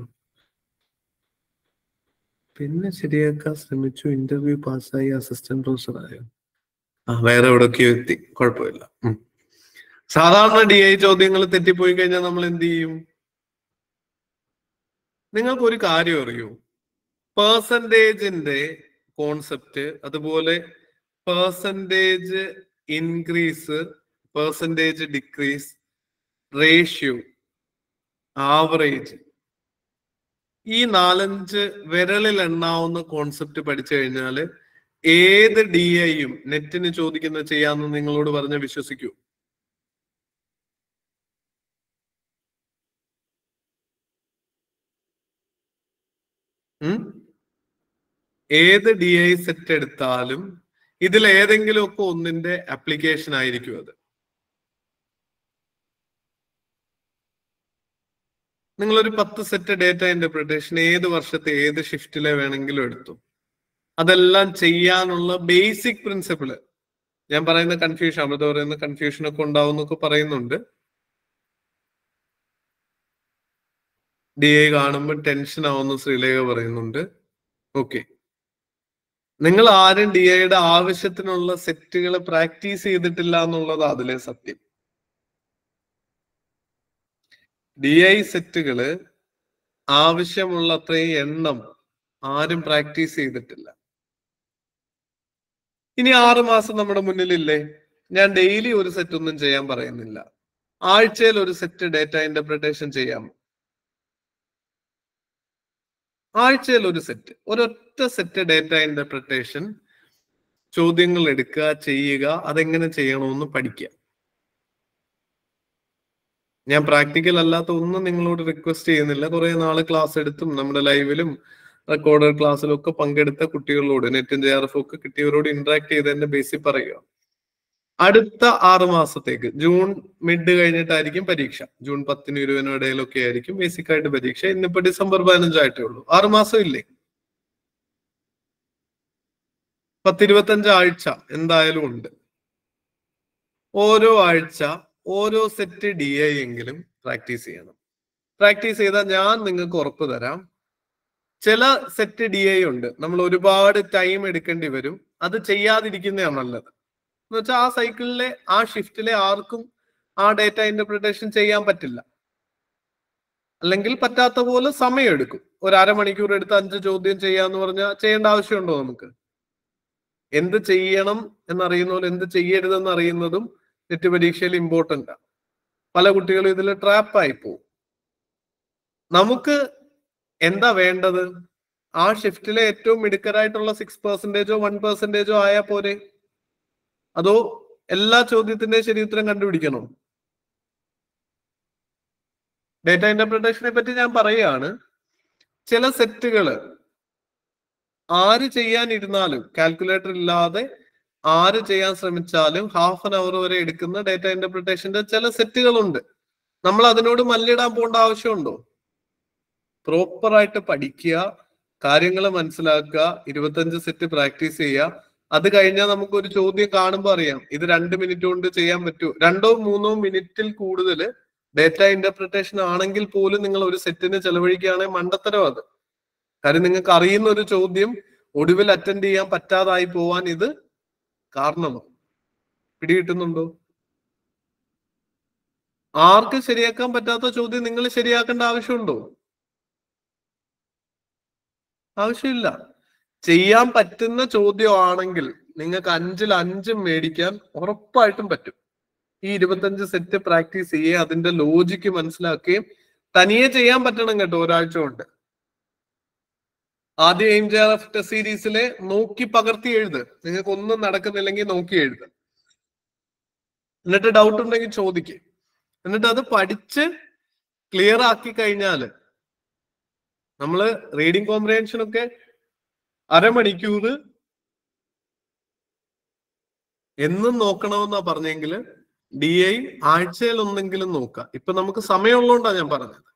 പിന്നെ ശരിയാക്കാൻ ശ്രമിച്ചു ഇന്റർവ്യൂ പാസ്സായി അസിസ്റ്റന്റ് പ്രൊഫസർ ആയോ ആ വേറെ എവിടെയൊക്കെ എത്തി കുഴപ്പമില്ല സാധാരണ ഡി ഐ ചോദ്യങ്ങൾ തെറ്റിപ്പോയി കഴിഞ്ഞാൽ നമ്മൾ എന്ത് ചെയ്യും നിങ്ങൾക്ക് ഒരു കാര്യം അറിയൂ പേഴ്സൻറ്റേജിന്റെ കോൺസെപ്റ്റ് അതുപോലെ percentage increase percentage decrease ratio average ഈ നാലഞ്ച് വിരലിൽ എണ്ണാവുന്ന കോൺസെപ്റ്റ് പഠിച്ചു കഴിഞ്ഞാൽ ഏത് ഡി ഐയും നെറ്റിന് ചോദിക്കുന്ന ചെയ്യാന്ന് നിങ്ങളോട് പറഞ്ഞ് വിശ്വസിക്കൂ ഏത് ഡി ഐ സെറ്റ് എടുത്താലും ഇതിൽ ഏതെങ്കിലുമൊക്കെ ഒന്നിന്റെ ആപ്ലിക്കേഷൻ ആയിരിക്കും അത് നിങ്ങളൊരു പത്ത് സെറ്റ് ഡേറ്റ ഇന്റർപ്രിട്ടേഷൻ ഏത് വർഷത്തെ ഏത് ഷിഫ്റ്റിലെ വേണമെങ്കിലും എടുത്തു അതെല്ലാം ചെയ്യാനുള്ള ബേസിക് പ്രിൻസിപ്പിള് ഞാൻ പറയുന്ന കൺഫ്യൂഷൻ അമൃത പറയുന്ന കൺഫ്യൂഷൻ ഒക്കെ ഉണ്ടാവും എന്നൊക്കെ പറയുന്നുണ്ട് ഡി എ കാണുമ്പോൾ ടെൻഷൻ ആവുന്നു ശ്രീലേഖ പറയുന്നുണ്ട് ഓക്കെ നിങ്ങൾ ആരും ഡി എയുടെ ആവശ്യത്തിനുള്ള സെറ്റുകൾ പ്രാക്ടീസ് ചെയ്തിട്ടില്ല എന്നുള്ളത് അതിലെ സത്യം ഡി ഐ സെറ്റുകള് ആവശ്യമുള്ള അത്രയും എണ്ണം ആരും പ്രാക്ടീസ് ചെയ്തിട്ടില്ല ഇനി ആറു മാസം നമ്മുടെ മുന്നിലില്ലേ ഞാൻ ഡെയിലി ഒരു സെറ്റ് ഒന്നും ചെയ്യാൻ പറയുന്നില്ല ആഴ്ചയിൽ ഒരു സെറ്റ് ഡേറ്റ ഇന്റർപ്രിട്ടേഷൻ ചെയ്യാം ആഴ്ചയിൽ ഒരു സെറ്റ് ഒരൊറ്റ സെറ്റ് ഡേറ്റ ഇന്റർപ്രിട്ടേഷൻ ചോദ്യങ്ങൾ എടുക്കുക ചെയ്യുക അതെങ്ങനെ ചെയ്യണമെന്ന് പഠിക്കുക ഞാൻ പ്രാക്ടിക്കൽ അല്ലാത്ത ഒന്നും നിങ്ങളോട് റിക്വസ്റ്റ് ചെയ്യുന്നില്ല കുറെ നാള് ക്ലാസ് എടുത്തും നമ്മുടെ ലൈവിലും റെക്കോർഡഡ് ക്ലാസ്സിലും ഒക്കെ പങ്കെടുത്ത കുട്ടികളോട് ജെ ആർ എഫ് ഒക്കെ കിട്ടിയവരോട് ഇന്ററാക്ട് ചെയ്തതിന്റെ ബേസിൽ പറയുക അടുത്ത ആറു മാസത്തേക്ക് ജൂൺ മിഡ് കഴിഞ്ഞിട്ടായിരിക്കും പരീക്ഷ ജൂൺ പത്തിന് ഇരുപതിനും ഇടയിലൊക്കെ ആയിരിക്കും ബേസിക് ആയിട്ട് പരീക്ഷ ഇന്നിപ്പോ ഡിസംബർ പതിനഞ്ചായിട്ടേ ഉള്ളൂ ആറു മാസം ഇല്ലേ പത്തിരുപത്തഞ്ച് ആഴ്ച എന്തായാലും ഉണ്ട് ഓരോ ആഴ്ച ഓരോ സെറ്റ് ഡി ഐ എങ്കിലും പ്രാക്ടീസ് ചെയ്യണം പ്രാക്ടീസ് ചെയ്താൽ ഞാൻ നിങ്ങൾക്ക് ഉറപ്പ് തരാം ചില സെറ്റ് ഡി ഐ ഉണ്ട് നമ്മൾ ഒരുപാട് ടൈം എടുക്കേണ്ടി വരും അത് ചെയ്യാതിരിക്കുന്നതാണ് നല്ലത് എന്ന് വെച്ചാൽ ആ സൈക്കിളിലെ ആ ഷിഫ്റ്റിലെ ആർക്കും ആ ഡേറ്റ ഇന്റർപ്രിട്ടേഷൻ ചെയ്യാൻ പറ്റില്ല അല്ലെങ്കിൽ പറ്റാത്ത പോലെ സമയം എടുക്കും ഒരു അരമണിക്കൂർ എടുത്ത് അഞ്ച് ചോദ്യം ചെയ്യാന്ന് പറഞ്ഞാൽ ചെയ്യേണ്ട ആവശ്യമുണ്ടോ നമുക്ക് എന്ത് ചെയ്യണം എന്നറിയുന്ന പോലെ എന്ത് ചെയ്യരുതെന്ന് അറിയുന്നതും നെറ്റ് പരീക്ഷയിൽ ഇമ്പോർട്ടൻ്റ് ആണ് പല കുട്ടികളും ഇതിൽ ട്രാപ്പായി പോകും നമുക്ക് എന്താ വേണ്ടത് ആ ഷിഫ്റ്റിലെ ഏറ്റവും മിടുക്കരായിട്ടുള്ള സിക്സ് പെർസെൻറ്റേജോ വൺ പെർസെൻറ്റേജോ ആയാൽ പോരെ അതോ എല്ലാ ശരി ഉത്തരം കണ്ടുപിടിക്കണം ഡേറ്റ ഇന്റർപ്രിട്ടേഷനെ പറ്റി ഞാൻ പറയുകയാണ് ചില സെറ്റുകൾ ആര് ചെയ്യാനിരുന്നാലും കാൽക്കുലേറ്റർ ഇല്ലാതെ ആര് ചെയ്യാൻ ശ്രമിച്ചാലും ഹാഫ് ആൻ അവർ വരെ എടുക്കുന്ന ഡേറ്റ ഇന്റർപ്രിട്ടേഷന്റെ ചില സെറ്റുകളുണ്ട് നമ്മൾ അതിനോട് മല്ലിടാൻ പോകേണ്ട ആവശ്യമുണ്ടോ പ്രോപ്പർ ആയിട്ട് പഠിക്കുക കാര്യങ്ങൾ മനസ്സിലാക്കുക ഇരുപത്തഞ്ച് സെറ്റ് പ്രാക്ടീസ് ചെയ്യുക അത് കഴിഞ്ഞാൽ നമുക്ക് ഒരു ചോദ്യം കാണുമ്പോൾ അറിയാം ഇത് രണ്ട് മിനിറ്റ് കൊണ്ട് ചെയ്യാൻ പറ്റുമോ രണ്ടോ മൂന്നോ മിനിറ്റിൽ കൂടുതൽ ഡേറ്റ ഇന്റർപ്രിട്ടേഷൻ ആണെങ്കിൽ പോലും നിങ്ങൾ ഒരു സെറ്റിന് ചെലവഴിക്കുകയാണെങ്കിൽ മണ്ടത്തരം അത് കാര്യം നിങ്ങൾക്ക് അറിയുന്ന ഒരു ചോദ്യം ഒടുവിൽ അറ്റൻഡ് ചെയ്യാൻ പറ്റാതായി പോവാൻ ഇത് കാരണമാകും പിടികിട്ടുന്നുണ്ടോ ആർക്ക് ശരിയാക്കാൻ പറ്റാത്ത ചോദ്യം നിങ്ങൾ ശരിയാക്കേണ്ട ആവശ്യമുണ്ടോ ആവശ്യമില്ല ചെയ്യാൻ പറ്റുന്ന ചോദ്യമാണെങ്കിൽ നിങ്ങൾക്ക് അഞ്ചിൽ അഞ്ചും മേടിക്കാൻ ഉറപ്പായിട്ടും പറ്റും ഈ ഇരുപത്തഞ്ച് സെറ്റ് പ്രാക്ടീസ് ചെയ്യുക അതിന്റെ ലോജിക്ക് മനസ്സിലാക്കുകയും തനിയെ ചെയ്യാൻ പറ്റണം കേട്ടോ ഒരാഴ്ച കൊണ്ട് ആദ്യ എയിം എഫ് ടെസ്റ്റ് സീരീസിലെ നോക്കി പകർത്തി എഴുത് നിങ്ങൾക്ക് ഒന്നും നടക്കുന്നില്ലെങ്കിൽ നോക്കി എഴുത് എന്നിട്ട് ഡൗട്ട് ഉണ്ടെങ്കിൽ ചോദിക്ക് എന്നിട്ട് അത് പഠിച്ച് ക്ലിയർ ആക്കി കഴിഞ്ഞാല് നമ്മൾ റീഡിങ് കോംപ്രിഹെൻഷൻ ഒക്കെ അരമണിക്കൂർ എന്നും നോക്കണമെന്നാ പറഞ്ഞെങ്കിൽ ഡി ഐ ആഴ്ചയിൽ ഒന്നെങ്കിലും നോക്കാം ഇപ്പൊ നമുക്ക് സമയമുള്ളതുകൊണ്ടാണ് ഞാൻ പറഞ്ഞത്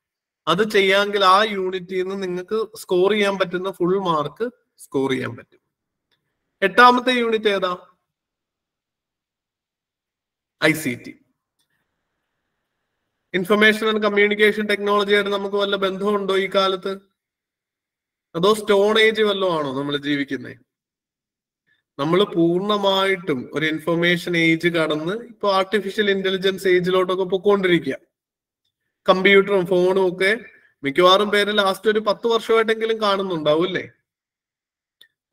അത് ചെയ്യാമെങ്കിൽ ആ യൂണിറ്റിൽ നിന്ന് നിങ്ങൾക്ക് സ്കോർ ചെയ്യാൻ പറ്റുന്ന ഫുൾ മാർക്ക് സ്കോർ ചെയ്യാൻ പറ്റും എട്ടാമത്തെ യൂണിറ്റ് ഏതാ I C T information and communication ടെക്നോളജിയായിട്ട് നമുക്ക് വല്ല ബന്ധമുണ്ടോ ഈ കാലത്ത് അതോ സ്റ്റോൺ ഏജ് വല്ലതും ആണോ നമ്മൾ ജീവിക്കുന്നത് നമ്മൾ പൂർണ്ണമായിട്ടും ഒരു ഇൻഫർമേഷൻ ഏജ് കടന്ന് ഇപ്പൊ ആർട്ടിഫിഷ്യൽ ഇന്റലിജൻസ് ഏജിലോട്ടൊക്കെ പൊക്കോണ്ടിരിക്കുക കമ്പ്യൂട്ടറും ഫോണും ഒക്കെ മിക്കവാറും പേര് ലാസ്റ്റ് ഒരു പത്ത് വർഷമായിട്ടെങ്കിലും കാണുന്നുണ്ടാവും അല്ലേ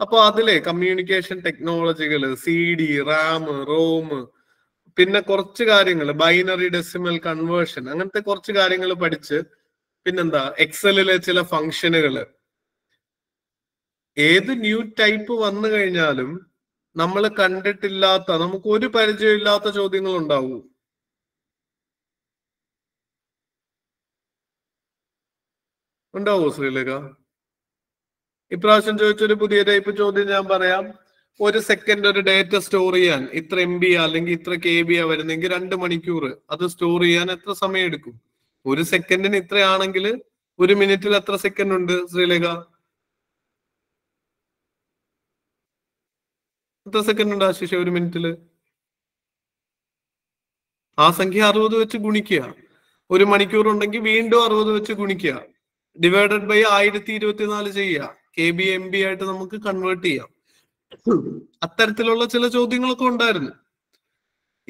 അപ്പൊ അതിലെ കമ്മ്യൂണിക്കേഷൻ ടെക്നോളജികൾ സി ഡി റാം റോം പിന്നെ കുറച്ച് കാര്യങ്ങൾ ബൈനറി ഡെസിമൽ കൺവേർഷൻ അങ്ങനത്തെ കുറച്ച് കാര്യങ്ങൾ പഠിച്ച് പിന്നെന്താ എക്സലിലെ ചില ഫങ്ഷനുകൾ ഏത് ന്യൂ ടൈപ്പ് വന്നു കഴിഞ്ഞാലും നമ്മൾ കണ്ടിട്ടില്ലാത്ത നമുക്ക് ഒരു പരിചയമില്ലാത്ത ചോദ്യങ്ങൾ ഉണ്ടാവും ഉണ്ടാവോ ശ്രീലേഖ ഇപ്രാവശ്യം ചോദിച്ചൊരു പുതിയ ടൈപ്പ് ചോദ്യം ഞാൻ പറയാം ഒരു സെക്കൻഡ് ഒരു ഡേറ്റ സ്റ്റോർ ചെയ്യാൻ ഇത്ര എം ബി അല്ലെങ്കിൽ ഇത്ര കെ ബി ആ വരുന്നെങ്കിൽ രണ്ട് മണിക്കൂർ അത് സ്റ്റോർ ചെയ്യാൻ എത്ര സമയം എടുക്കും ഒരു സെക്കൻഡിന് ഇത്രയാണെങ്കിൽ ഒരു മിനിറ്റിൽ എത്ര സെക്കൻഡ് ഉണ്ട് ശ്രീലേഖ എത്ര സെക്കൻഡ് ഉണ്ട് ആശിഷ ഒരു മിനിറ്റിൽ ആ സംഖ്യ അറുപത് വെച്ച് ഗുണിക്കുക ഒരു മണിക്കൂർ ഉണ്ടെങ്കിൽ വീണ്ടും അറുപത് വെച്ച് ഗുണിക്കുക ഡിവൈഡഡ് ബൈ ആയിരത്തി നാല് ചെയ്യുക കെ ബി എം ബി ആയിട്ട് നമുക്ക് കൺവേർട്ട് ചെയ്യാം അത്തരത്തിലുള്ള ചില ചോദ്യങ്ങളൊക്കെ ഉണ്ടായിരുന്നു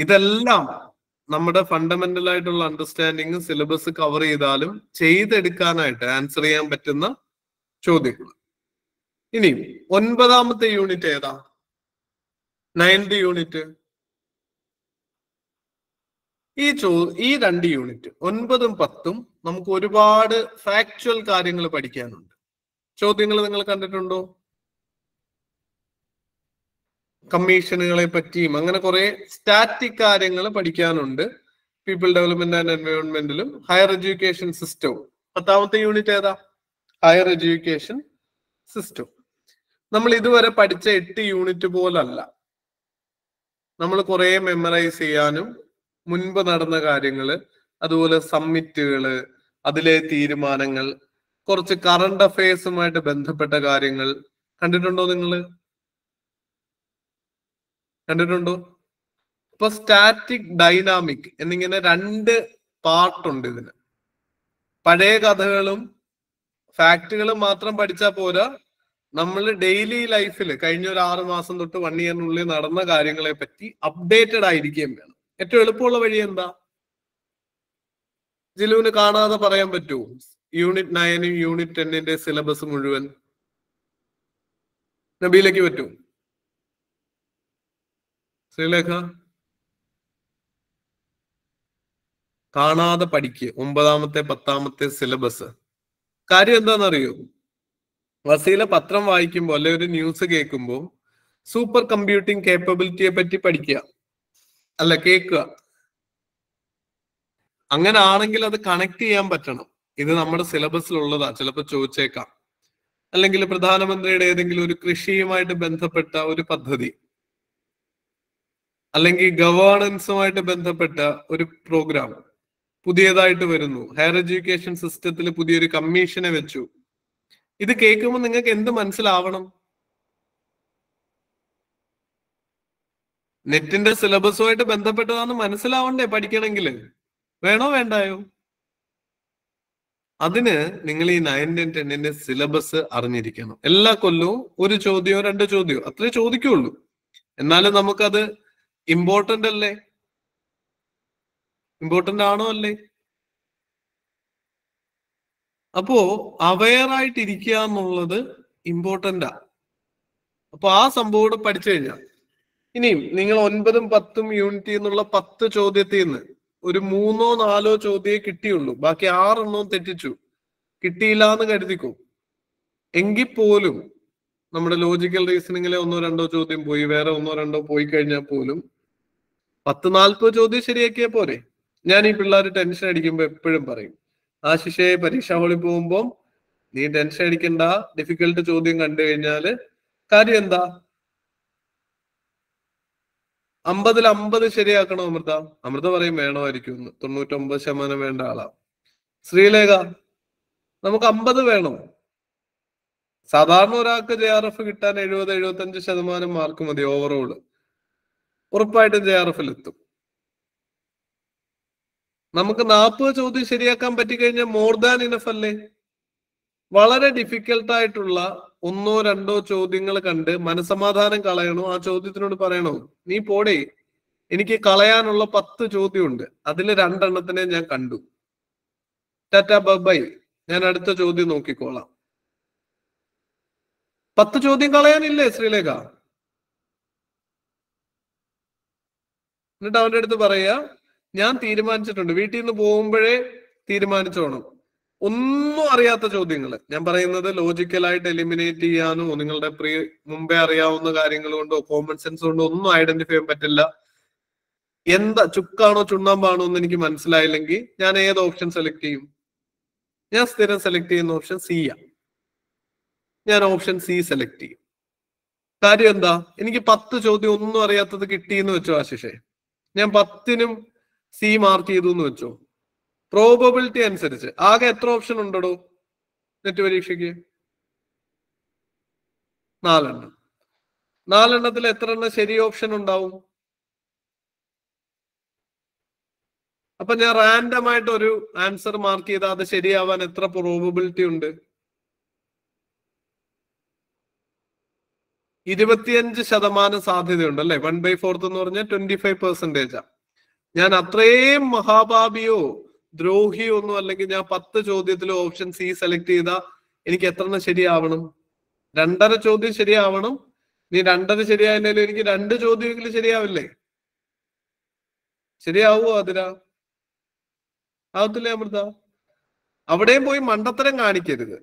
ഇതെല്ലാം നമ്മുടെ ഫണ്ടമെന്റൽ ആയിട്ടുള്ള അണ്ടർസ്റ്റാൻഡിങ് സിലബസ് കവർ ചെയ്താലും ചെയ്തെടുക്കാനായിട്ട് ആൻസർ ചെയ്യാൻ പറ്റുന്ന ചോദ്യങ്ങൾ ഇനി ഒൻപതാമത്തെ യൂണിറ്റ് ഏതാ നയൻത് യൂണിറ്റ് ഈ ചോ ഈ രണ്ട് യൂണിറ്റ് ഒൻപതും പത്തും നമുക്ക് ഒരുപാട് ഫാക്ച്വൽ കാര്യങ്ങൾ പഠിക്കാനുണ്ട് ചോദ്യങ്ങൾ നിങ്ങൾ കണ്ടിട്ടുണ്ടോ കമ്മീഷനുകളെ പറ്റിയും അങ്ങനെ കുറെ സ്റ്റാറ്റിക് കാര്യങ്ങൾ പഠിക്കാനുണ്ട് പീപ്പിൾ ഡെവലപ്മെന്റ് ആൻഡ് എൻവയോൺമെന്റിലും ഹയർ എഡ്യൂക്കേഷൻ സിസ്റ്റവും പത്താമത്തെ യൂണിറ്റ് ഏതാ ഹയർ എഡ്യൂക്കേഷൻ സിസ്റ്റം നമ്മൾ ഇതുവരെ പഠിച്ച എട്ട് യൂണിറ്റ് പോലല്ല നമ്മൾ കുറെ മെമ്മറൈസ് ചെയ്യാനും മുൻപ് നടന്ന കാര്യങ്ങള് അതുപോലെ സമ്മിറ്റുകള് അതിലെ തീരുമാനങ്ങൾ കുറച്ച് കറണ്ട് അഫയേഴ്സുമായിട്ട് ബന്ധപ്പെട്ട കാര്യങ്ങൾ കണ്ടിട്ടുണ്ടോ നിങ്ങൾ കണ്ടിട്ടുണ്ടോ ഇപ്പൊ സ്റ്റാറ്റിക് ഡൈനാമിക് എന്നിങ്ങനെ രണ്ട് പാർട്ടുണ്ട് ഇതിന് പഴയ കഥകളും ഫാക്റ്റുകളും മാത്രം പഠിച്ചാൽ പോരാ നമ്മൾ ഡെയിലി ലൈഫിൽ കഴിഞ്ഞ ഒരു ആറ് മാസം തൊട്ട് വൺ ഇയറിനുള്ളിൽ നടന്ന കാര്യങ്ങളെ പറ്റി അപ്ഡേറ്റഡ് ആയിരിക്കുകയും വേണം ഏറ്റവും എളുപ്പമുള്ള വഴി എന്താ ജിലുവിന് കാണാതെ പറയാൻ പറ്റുമോ യൂണിറ്റ് നയനും യൂണിറ്റ് ടെന്നിന്റെ സിലബസ് മുഴുവൻ നബിയിലേക്ക് പറ്റൂ ശ്രീലേഖ കാണാതെ പഠിക്ക് ഒമ്പതാമത്തെ പത്താമത്തെ സിലബസ് കാര്യം എന്താണെന്നറിയോ വസീല പത്രം വായിക്കുമ്പോൾ അല്ലെ ഒരു ന്യൂസ് കേൾക്കുമ്പോൾ സൂപ്പർ കമ്പ്യൂട്ടിംഗ് കേപ്പബിലിറ്റിയെ പറ്റി പഠിക്കുക അല്ല കേൾക്കുക അങ്ങനെ ആണെങ്കിൽ അത് കണക്ട് ചെയ്യാൻ പറ്റണം ഇത് നമ്മുടെ സിലബസിലുള്ളതാ ചിലപ്പോൾ ചോദിച്ചേക്കാം അല്ലെങ്കിൽ പ്രധാനമന്ത്രിയുടെ ഏതെങ്കിലും ഒരു കൃഷിയുമായിട്ട് ബന്ധപ്പെട്ട ഒരു പദ്ധതി അല്ലെങ്കിൽ ഗവേണൻസുമായിട്ട് ബന്ധപ്പെട്ട ഒരു പ്രോഗ്രാം പുതിയതായിട്ട് വരുന്നു ഹയർ എഡ്യൂക്കേഷൻ സിസ്റ്റത്തിൽ പുതിയൊരു കമ്മീഷനെ വെച്ചു ഇത് കേൾക്കുമ്പോൾ നിങ്ങൾക്ക് എന്ത് മനസ്സിലാവണം നെറ്റിന്റെ സിലബസുമായിട്ട് ബന്ധപ്പെട്ടതാണെന്ന് മനസ്സിലാവണ്ടേ പഠിക്കണമെങ്കിൽ വേണോ വേണ്ടായോ അതിന് നിങ്ങൾ ഈ നയൻറ്റീൻ ടെന്നിന്റെ സിലബസ് അറിഞ്ഞിരിക്കണം എല്ലാ കൊല്ലവും ഒരു ചോദ്യമോ രണ്ട് ചോദ്യമോ അത്രേ ചോദിക്കുള്ളൂ എന്നാലും നമുക്കത് ഇമ്പോർട്ടന്റ് അല്ലേ ഇമ്പോർട്ടന്റ് ആണോ അല്ലേ അപ്പോ അവയർ ആയിട്ടിരിക്കുക എന്നുള്ളത് ഇമ്പോർട്ടന്റാ അപ്പൊ ആ സംഭവം പഠിച്ചു കഴിഞ്ഞാൽ ഇനിയും നിങ്ങൾ ഒൻപതും പത്തും യൂണിറ്റിന്നുള്ള പത്ത് ചോദ്യത്തിൽ നിന്ന് ഒരു മൂന്നോ നാലോ ചോദ്യേ കിട്ടിയുള്ളൂ ബാക്കി ആറെണ്ണവും തെറ്റിച്ചു കിട്ടിയില്ല എന്ന് കരുതിക്കോ എങ്കിൽ പോലും നമ്മുടെ ലോജിക്കൽ റീസണിങ്ങിലെ ഒന്നോ രണ്ടോ ചോദ്യം പോയി വേറെ ഒന്നോ രണ്ടോ പോയി കഴിഞ്ഞാൽ പോലും പത്ത് നാൽപ്പത് ചോദ്യം ശരിയാക്കിയാൽ പോരെ ഞാൻ ഈ പിള്ളേർ ടെൻഷൻ അടിക്കുമ്പോൾ എപ്പോഴും പറയും ആ ശിഷ്യയെ പരീക്ഷാ ഹോളിൽ പോകുമ്പോൾ നീ ടെൻഷൻ അടിക്കണ്ട ഡിഫിക്കൽട്ട് ചോദ്യം കണ്ടു കഴിഞ്ഞാൽ കാര്യം എന്താ അമ്പതിൽ അമ്പത് ശരിയാക്കണോ അമൃത അമൃത പറയും വേണമായിരിക്കും എന്ന് തൊണ്ണൂറ്റൊമ്പത് ശതമാനം വേണ്ട ആളാ ശ്രീലേഖ നമുക്ക് അമ്പത് വേണം സാധാരണ ഒരാൾക്ക് ജെ ആർ എഫ് കിട്ടാൻ എഴുപത് എഴുപത്തഞ്ച് ശതമാനം മാർക്ക് മതി ഓവറോൾ ഉറപ്പായിട്ടും ജെ ആർ എഫിൽ എത്തും നമുക്ക് നാൽപ്പത് ചോദ്യം ശരിയാക്കാൻ പറ്റിക്കഴിഞ്ഞാൽ മോർ ദാൻ ഇനഫ് അല്ലേ വളരെ ഡിഫിക്കൽട്ടായിട്ടുള്ള ഒന്നോ രണ്ടോ ചോദ്യങ്ങൾ കണ്ട് മനസമാധാനം കളയണോ ആ ചോദ്യത്തിനോട് പറയണോ നീ പോടേ എനിക്ക് കളയാനുള്ള പത്ത് ചോദ്യമുണ്ട് അതിൽ രണ്ടെണ്ണത്തിനെ ഞാൻ കണ്ടു ടാറ്റ ബൈ ഞാൻ അടുത്ത ചോദ്യം നോക്കിക്കോളാം പത്ത് ചോദ്യം കളയാനില്ലേ ശ്രീലേഖ എന്നിട്ട് അവന്റെ അടുത്ത് പറയാ ഞാൻ തീരുമാനിച്ചിട്ടുണ്ട് വീട്ടിൽ നിന്ന് പോകുമ്പോഴേ തീരുമാനിച്ചോണം ഒന്നും അറിയാത്ത ചോദ്യങ്ങൾ ഞാൻ പറയുന്നത് ലോജിക്കലായിട്ട് എലിമിനേറ്റ് ചെയ്യാനോ നിങ്ങളുടെ പ്രീ മുമ്പേ അറിയാവുന്ന കാര്യങ്ങൾ കൊണ്ടോ കോമൺ സെൻസ് കൊണ്ടോ ഒന്നും ഐഡന്റിഫൈ ചെയ്യാൻ പറ്റില്ല എന്താ ചുക്കാണോ ചുണ്ണാമ്പാണോ എന്ന് എനിക്ക് മനസ്സിലായില്ലെങ്കിൽ ഞാൻ ഏത് ഓപ്ഷൻ സെലക്ട് ചെയ്യും ഞാൻ സ്ഥിരം സെലക്ട് ചെയ്യുന്ന ഓപ്ഷൻ സി ആ ഞാൻ ഓപ്ഷൻ സി സെലക്ട് ചെയ്യും കാര്യം എന്താ എനിക്ക് പത്ത് ചോദ്യം ഒന്നും അറിയാത്തത് കിട്ടിയെന്ന് വെച്ചോ ആശിഷേ ഞാൻ പത്തിനും സി മാർക്ക് ചെയ്തു എന്ന് വെച്ചോ പ്രോബബിലിറ്റി അനുസരിച്ച് ആകെ എത്ര ഓപ്ഷൻ ഉണ്ടോ നെറ്റ് പരീക്ഷയ്ക്ക് നാലെണ്ണം നാലെണ്ണത്തിൽ എത്ര എണ്ണം ശരി ഓപ്ഷൻ ഉണ്ടാവും അപ്പൊ ഞാൻ റാൻഡം ആയിട്ട് ഒരു ആൻസർ മാർക്ക് ചെയ്താൽ അത് ശരിയാവാൻ എത്ര പ്രോബബിലിറ്റി ഉണ്ട് ഇരുപത്തിയഞ്ച് ശതമാനം സാധ്യതയുണ്ട് അല്ലെ വൺ ബൈ ഫോർത്ത് എന്ന് പറഞ്ഞാൽ ട്വന്റി ഫൈവ് പെർസെന്റേജാ ഞാൻ അത്രയും മഹാഭാപിയോ ദ്രോഹി ഒന്നും അല്ലെങ്കിൽ ഞാൻ പത്ത് ചോദ്യത്തിൽ ഓപ്ഷൻ സി സെലക്ട് ചെയ്താൽ എനിക്ക് എത്ര ശരിയാവണം രണ്ടര ചോദ്യം ശരിയാവണം നീ രണ്ടര ശരിയായില്ലെങ്കിലും എനിക്ക് രണ്ട് ചോദ്യമെങ്കിലും ശരിയാവില്ലേ ശരിയാവുമോ അതിര ആവത്തില്ലേ അമൃത അവിടെയും പോയി മണ്ടത്തരം കാണിക്കരുത്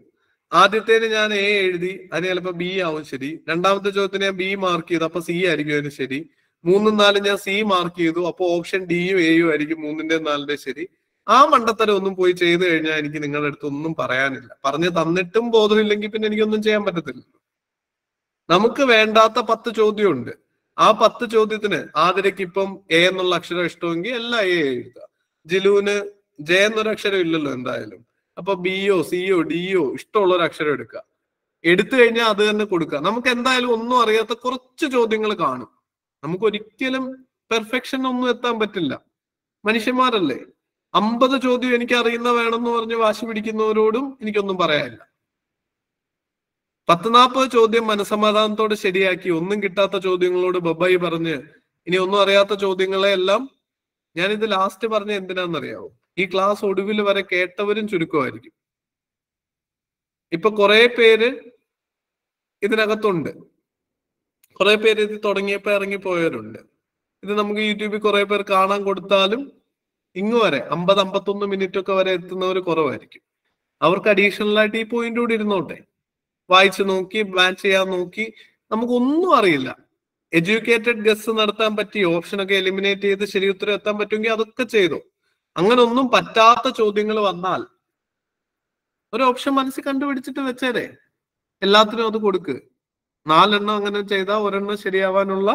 ആദ്യത്തേന് ഞാൻ എ എഴുതി അതിന് ചിലപ്പോ ബി ആവും ശരി രണ്ടാമത്തെ ചോദ്യത്തിന് ഞാൻ ബി മാർക്ക് ചെയ്തു അപ്പൊ സി ആയിരിക്കും അതിന് ശരി മൂന്നും നാലും ഞാൻ സി മാർക്ക് ചെയ്തു അപ്പോൾ ഓപ്ഷൻ ഡിയും എയും ആയിരിക്കും മൂന്നിന്റെ നാലിന്റെ ശരി ആ മണ്ടത്തരം ഒന്നും പോയി ചെയ്തു കഴിഞ്ഞാൽ എനിക്ക് നിങ്ങളുടെ അടുത്ത് ഒന്നും പറയാനില്ല പറഞ്ഞു തന്നിട്ടും ബോധമില്ലെങ്കിൽ പിന്നെ എനിക്കൊന്നും ചെയ്യാൻ പറ്റത്തില്ല നമുക്ക് വേണ്ടാത്ത പത്ത് ചോദ്യമുണ്ട് ആ പത്ത് ചോദ്യത്തിന് ആതിരയ്ക്ക് ഇപ്പം എ എന്നുള്ള അക്ഷരം ഇഷ്ടമെങ്കിൽ എല്ലാം എ എഴുതുക ജിലുവിന് ജെ എന്നൊരു അക്ഷരം ഇല്ലല്ലോ എന്തായാലും അപ്പൊ ബിഒ സിഒ ഡിഒ ഇഷ്ടമുള്ള ഒരു അക്ഷരം എടുക്കുക എടുത്തു കഴിഞ്ഞാൽ അത് തന്നെ കൊടുക്കുക നമുക്ക് എന്തായാലും ഒന്നും അറിയാത്ത കുറച്ച് ചോദ്യങ്ങൾ കാണും നമുക്ക് ഒരിക്കലും പെർഫെക്ഷൻ ഒന്നും എത്താൻ പറ്റില്ല മനുഷ്യന്മാരല്ലേ അമ്പത് ചോദ്യം എനിക്ക് അറിയുന്ന വേണമെന്ന് പറഞ്ഞ് വാശി പിടിക്കുന്നവരോടും എനിക്കൊന്നും പറയാനില്ല പത്ത് നാൽപ്പത് ചോദ്യം മനസമാധാനത്തോടെ ശരിയാക്കി ഒന്നും കിട്ടാത്ത ചോദ്യങ്ങളോട് ബബായി പറഞ്ഞ് ഇനി ഒന്നും അറിയാത്ത ചോദ്യങ്ങളെ എല്ലാം ഞാൻ ഇത് ലാസ്റ്റ് പറഞ്ഞ അറിയാവോ ഈ ക്ലാസ് ഒടുവിൽ വരെ കേട്ടവരും ചുരുക്കമായിരിക്കും ഇപ്പൊ കുറെ പേര് ഇതിനകത്തുണ്ട് കുറെ പേര് ഇത് തുടങ്ങിയപ്പോ ഇറങ്ങിപ്പോയവരുണ്ട് ഇത് നമുക്ക് യൂട്യൂബിൽ കുറെ പേർ കാണാൻ കൊടുത്താലും ഇങ്ങ് വരെ അമ്പത് അമ്പത്തൊന്ന് മിനിറ്റ് ഒക്കെ വരെ എത്തുന്നവർ കുറവായിരിക്കും അവർക്ക് അഡീഷണൽ ആയിട്ട് ഈ പോയിന്റ് കൂടി ഇരുന്നോട്ടെ വായിച്ചു നോക്കി ബാൻ ചെയ്യാൻ നോക്കി നമുക്കൊന്നും അറിയില്ല എഡ്യൂക്കേറ്റഡ് ഗസ് നടത്താൻ പറ്റി ഓപ്ഷനൊക്കെ എലിമിനേറ്റ് ചെയ്ത് ശരി ഉത്തരം എത്താൻ പറ്റുമെങ്കിൽ അതൊക്കെ ചെയ്തു അങ്ങനെ ഒന്നും പറ്റാത്ത ചോദ്യങ്ങൾ വന്നാൽ ഒരു ഓപ്ഷൻ മനസ്സിൽ കണ്ടുപിടിച്ചിട്ട് വെച്ചേരെ എല്ലാത്തിനും അത് കൊടുക്ക് നാലെണ്ണം അങ്ങനെ ചെയ്താൽ ഒരെണ്ണം ശരിയാവാനുള്ള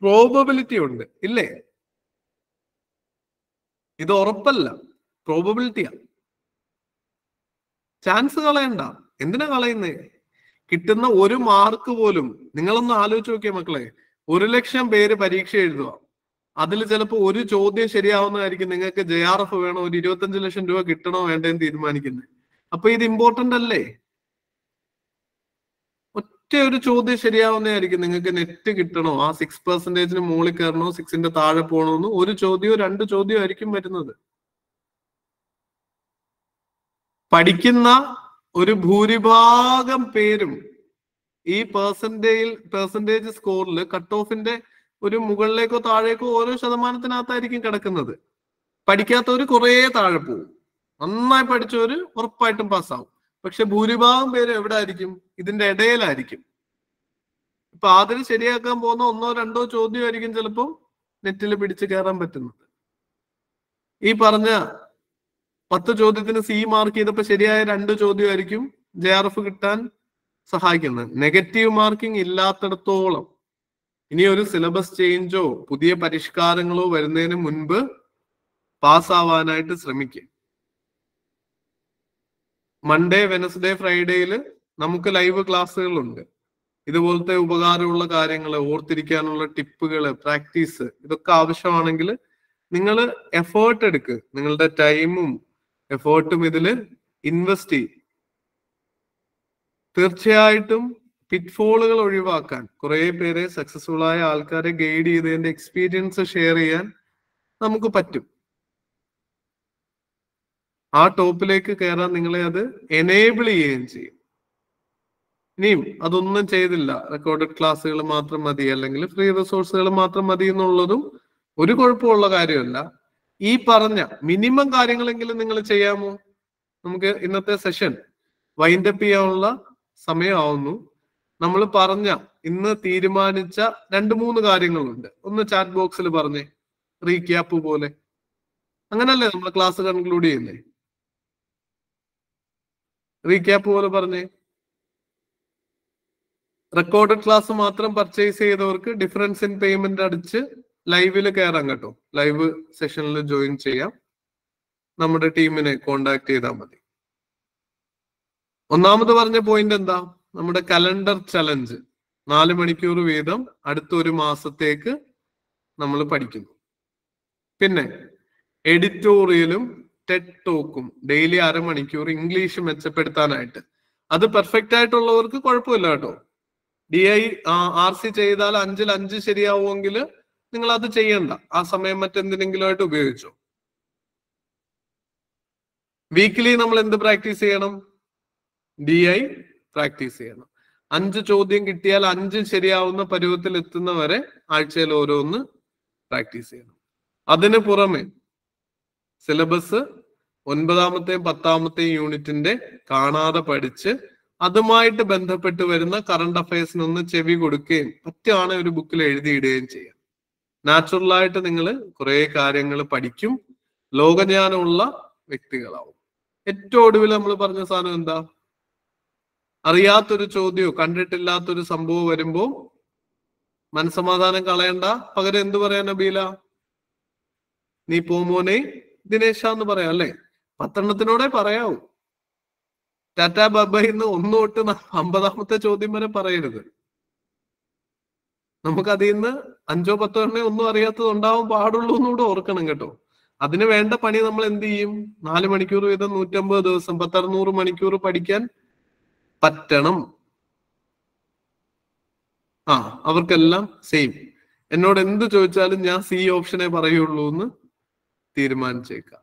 പ്രോബബിലിറ്റി ഉണ്ട് ഇല്ലേ ഇത് ഉറപ്പല്ല പ്രോബിലിറ്റിയാണ് ചാൻസ് കളയണ്ട എന്തിനാ കളയുന്നത് കിട്ടുന്ന ഒരു മാർക്ക് പോലും നിങ്ങളൊന്ന് ആലോചിച്ച് നോക്കിയ മക്കളെ ഒരു ലക്ഷം പേര് പരീക്ഷ എഴുതുക അതിൽ ചിലപ്പോൾ ഒരു ചോദ്യം ശരിയാവുന്നതായിരിക്കും നിങ്ങൾക്ക് ജെ ആർ എഫ് വേണോ ഒരു ഇരുപത്തഞ്ച് ലക്ഷം രൂപ കിട്ടണോ വേണ്ടെന്ന് തീരുമാനിക്കുന്നത് അപ്പൊ ഇത് ഇമ്പോർട്ടന്റ് അല്ലേ ഒറ്റ ഒരു ചോദ്യം ശരിയാവുന്നതായിരിക്കും നിങ്ങൾക്ക് നെറ്റ് കിട്ടണോ ആ സിക്സ് പെർസെന്റേജിന് മുകളിൽ കയറണോ സിക്സിന്റെ താഴെ പോകണോ എന്ന് ഒരു ചോദ്യമോ രണ്ട് ചോദ്യമോ ആയിരിക്കും വരുന്നത് പഠിക്കുന്ന ഒരു ഭൂരിഭാഗം പേരും ഈ പെർസെൻറ്റേജിൽ പെർസെന്റേജ് സ്കോറിൽ കട്ട് ഓഫിന്റെ ഒരു മുകളിലേക്കോ താഴേക്കോ ഓരോ ശതമാനത്തിനകത്തായിരിക്കും കിടക്കുന്നത് പഠിക്കാത്തവർ കുറേ താഴെ പോകും നന്നായി പഠിച്ചവർ ഉറപ്പായിട്ടും പാസ്സാവും പക്ഷെ ഭൂരിഭാഗം പേര് എവിടെ ആയിരിക്കും ഇതിന്റെ ഇടയിലായിരിക്കും ഇപ്പൊ ആദ്യം ശരിയാക്കാൻ പോകുന്ന ഒന്നോ രണ്ടോ ചോദ്യമായിരിക്കും ചിലപ്പോൾ നെറ്റിൽ പിടിച്ചു കയറാൻ പറ്റുന്നത് ഈ പറഞ്ഞ പത്ത് ചോദ്യത്തിന് സി മാർക്ക് ചെയ്തപ്പോൾ ശരിയായ രണ്ട് ചോദ്യമായിരിക്കും ജെ ആർ എഫ് കിട്ടാൻ സഹായിക്കുന്നത് നെഗറ്റീവ് മാർക്കിംഗ് ഇല്ലാത്തിടത്തോളം ഇനി ഒരു സിലബസ് ചേഞ്ചോ പുതിയ പരിഷ്കാരങ്ങളോ വരുന്നതിന് മുൻപ് പാസ്സാവാനായിട്ട് ശ്രമിക്കും മൺഡേ വെനസ്ഡേ ഫ്രൈഡേയിൽ നമുക്ക് ലൈവ് ക്ലാസ്സുകളുണ്ട് ഇതുപോലത്തെ ഉപകാരമുള്ള കാര്യങ്ങൾ ഓർത്തിരിക്കാനുള്ള ടിപ്പുകൾ പ്രാക്ടീസ് ഇതൊക്കെ ആവശ്യമാണെങ്കിൽ നിങ്ങൾ എഫേർട്ട് എടുക്കുക നിങ്ങളുടെ ടൈമും എഫേർട്ടും ഇതിൽ ഇൻവെസ്റ്റ് ചെയ്യും തീർച്ചയായിട്ടും പിറ്റ്ഫോളുകൾ ഒഴിവാക്കാൻ കുറെ പേരെ സക്സസ്ഫുൾ ആയ ആൾക്കാരെ ഗൈഡ് ചെയ്തതിന്റെ എക്സ്പീരിയൻസ് ഷെയർ ചെയ്യാൻ നമുക്ക് പറ്റും ആ ടോപ്പിലേക്ക് കയറാൻ നിങ്ങളെ അത് എനേബിൾ ചെയ്യുകയും ചെയ്യും ഇനിയും അതൊന്നും ചെയ്തില്ല റെക്കോർഡഡ് ക്ലാസ്സുകൾ മാത്രം മതി അല്ലെങ്കിൽ ഫ്രീ റിസോഴ്സുകൾ മാത്രം മതി എന്നുള്ളതും ഒരു കുഴപ്പമുള്ള കാര്യമല്ല ഈ പറഞ്ഞ മിനിമം കാര്യങ്ങളെങ്കിലും നിങ്ങൾ ചെയ്യാമോ നമുക്ക് ഇന്നത്തെ സെഷൻ വൈൻഡപ്പ് ചെയ്യാനുള്ള സമയമാവുന്നു നമ്മൾ പറഞ്ഞ ഇന്ന് തീരുമാനിച്ച രണ്ട് മൂന്ന് കാര്യങ്ങളുണ്ട് ഒന്ന് ചാറ്റ് ബോക്സിൽ പറഞ്ഞേ റീക്യാപ്പ് പോലെ അങ്ങനല്ലേ നമ്മൾ ക്ലാസ് കൺക്ലൂഡ് ചെയ്യുന്നേ റീക്യാപ്പ് പോലെ പറഞ്ഞേ റെക്കോർഡഡ് ക്ലാസ് മാത്രം പർച്ചേസ് ചെയ്തവർക്ക് ഡിഫറൻസ് ഇൻ പേയ്മെന്റ് അടിച്ച് ലൈവിൽ കയറാം കേട്ടോ ലൈവ് സെഷനിൽ ജോയിൻ ചെയ്യാം നമ്മുടെ ടീമിനെ കോണ്ടാക്ട് ചെയ്താൽ മതി ഒന്നാമത് പറഞ്ഞ പോയിന്റ് എന്താ നമ്മുടെ കലണ്ടർ ചലഞ്ച് നാല് മണിക്കൂർ വീതം അടുത്ത ഒരു മാസത്തേക്ക് നമ്മൾ പഠിക്കുന്നു പിന്നെ എഡിറ്റോറിയലും ടെഡ് ടോക്കും ഡെയിലി അരമണിക്കൂർ ഇംഗ്ലീഷ് മെച്ചപ്പെടുത്താനായിട്ട് അത് പെർഫെക്റ്റ് ആയിട്ടുള്ളവർക്ക് കുഴപ്പമില്ല കേട്ടോ ഡി ഐ ആർ സി ചെയ്താൽ അഞ്ചിൽ അഞ്ച് ശരിയാവുമെങ്കിൽ നിങ്ങൾ അത് ചെയ്യണ്ട ആ സമയം മറ്റെന്തിനെങ്കിലും ആയിട്ട് ഉപയോഗിച്ചോ വീക്കിലി നമ്മൾ എന്ത് പ്രാക്ടീസ് ചെയ്യണം ഡി ഐ പ്രാക്ടീസ് ചെയ്യണം അഞ്ച് ചോദ്യം കിട്ടിയാൽ അഞ്ച് ശരിയാവുന്ന പരുവത്തിൽ എത്തുന്നവരെ ആഴ്ചയിൽ ഓരോന്ന് പ്രാക്ടീസ് ചെയ്യണം അതിന് പുറമെ സിലബസ് ഒൻപതാമത്തെയും പത്താമത്തെയും യൂണിറ്റിന്റെ കാണാതെ പഠിച്ച് അതുമായിട്ട് ബന്ധപ്പെട്ട് വരുന്ന കറണ്ട് അഫയേഴ്സിനൊന്ന് ചെവി കൊടുക്കുകയും പറ്റുവാണ് ഒരു ബുക്കിൽ എഴുതിയിടുകയും ചെയ്യാം നാച്ചുറലായിട്ട് നിങ്ങൾ കുറേ കാര്യങ്ങൾ പഠിക്കും ലോകജ്ഞാനമുള്ള വ്യക്തികളാവും ഏറ്റവും ഒടുവിൽ നമ്മൾ പറഞ്ഞ സാധനം എന്താ അറിയാത്തൊരു ചോദ്യവും കണ്ടിട്ടില്ലാത്തൊരു സംഭവം വരുമ്പോൾ മനസമാധാനം കളയണ്ട പകരം എന്തു പറയാൻ നബീല നീ പോമോനെ ദിനേശ എന്ന് പറയാം അല്ലേ പത്തെണ്ണത്തിനോടെ പറയാവൂ ടാറ്റാ ബബൈ എന്ന് ഒന്ന് തൊട്ട് അമ്പതാമത്തെ ചോദ്യം വരെ പറയരുത് നമുക്ക് അതിൽ നിന്ന് അഞ്ചോ പത്തോ എണ്ണയോ ഒന്നും അറിയാത്തത് ഉണ്ടാവും പാടുള്ളൂ എന്നുകൂടെ ഓർക്കണം കേട്ടോ അതിന് വേണ്ട പണി നമ്മൾ എന്ത് ചെയ്യും നാല് മണിക്കൂർ വീതം നൂറ്റമ്പത് ദിവസം പത്തറുന്നൂറ് മണിക്കൂർ പഠിക്കാൻ പറ്റണം ആ അവർക്കെല്ലാം സെയിം എന്നോട് എന്ത് ചോദിച്ചാലും ഞാൻ സി ഓപ്ഷനെ പറയുള്ളൂ എന്ന് തീരുമാനിച്ചേക്കാം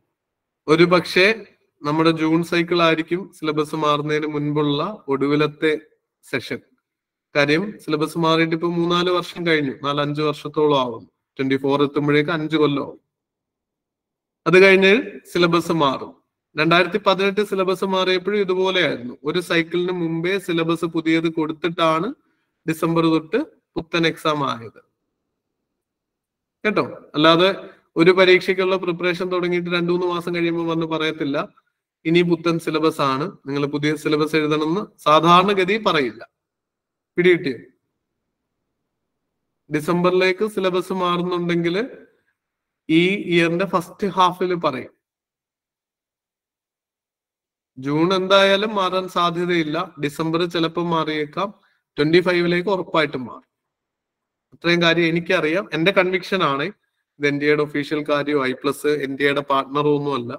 ഒരു പക്ഷേ നമ്മുടെ ജൂൺ സൈക്കിൾ ആയിരിക്കും സിലബസ് മാറുന്നതിന് മുൻപുള്ള ഒടുവിലത്തെ സെഷൻ കാര്യം സിലബസ് മാറിയിട്ട് ഇപ്പൊ മൂന്നാല് വർഷം കഴിഞ്ഞു നാലഞ്ച് വർഷത്തോളം ആവും ട്വന്റി ഫോർ എത്തുമ്പോഴേക്ക് അഞ്ച് കൊല്ലം ആവും അത് കഴിഞ്ഞ് സിലബസ് മാറും രണ്ടായിരത്തി പതിനെട്ട് സിലബസ് മാറിയപ്പോഴും ഇതുപോലെയായിരുന്നു ഒരു സൈക്കിളിന് മുമ്പേ സിലബസ് പുതിയത് കൊടുത്തിട്ടാണ് ഡിസംബർ തൊട്ട് പുത്തൻ എക്സാം ആയത് കേട്ടോ അല്ലാതെ ഒരു പരീക്ഷയ്ക്കുള്ള പ്രിപ്പറേഷൻ തുടങ്ങിയിട്ട് രണ്ടു മൂന്ന് മാസം കഴിയുമ്പോൾ വന്ന് പറയത്തില്ല ഇനി പുത്തൻ സിലബസ് ആണ് നിങ്ങൾ പുതിയ സിലബസ് എഴുതണമെന്ന് സാധാരണഗതി പറയില്ല പിടികിട്ടി ഡിസംബറിലേക്ക് സിലബസ് മാറുന്നുണ്ടെങ്കിൽ ഈ ഇയറിന്റെ ഫസ്റ്റ് ഹാഫിൽ പറയും ജൂൺ എന്തായാലും മാറാൻ സാധ്യതയില്ല ഡിസംബർ ചിലപ്പോൾ മാറിയേക്കാം ട്വന്റി ഫൈവിലേക്ക് ഉറപ്പായിട്ടും മാറും അത്രയും കാര്യം എനിക്കറിയാം എന്റെ കൺവിക്ഷൻ ആണ് ഇത് എൻ ഡി എയുടെ ഒഫീഷ്യൽ കാര്യമോ ഐ പ്ലസ് എൻ ഡി എയുടെ ഒന്നും അല്ല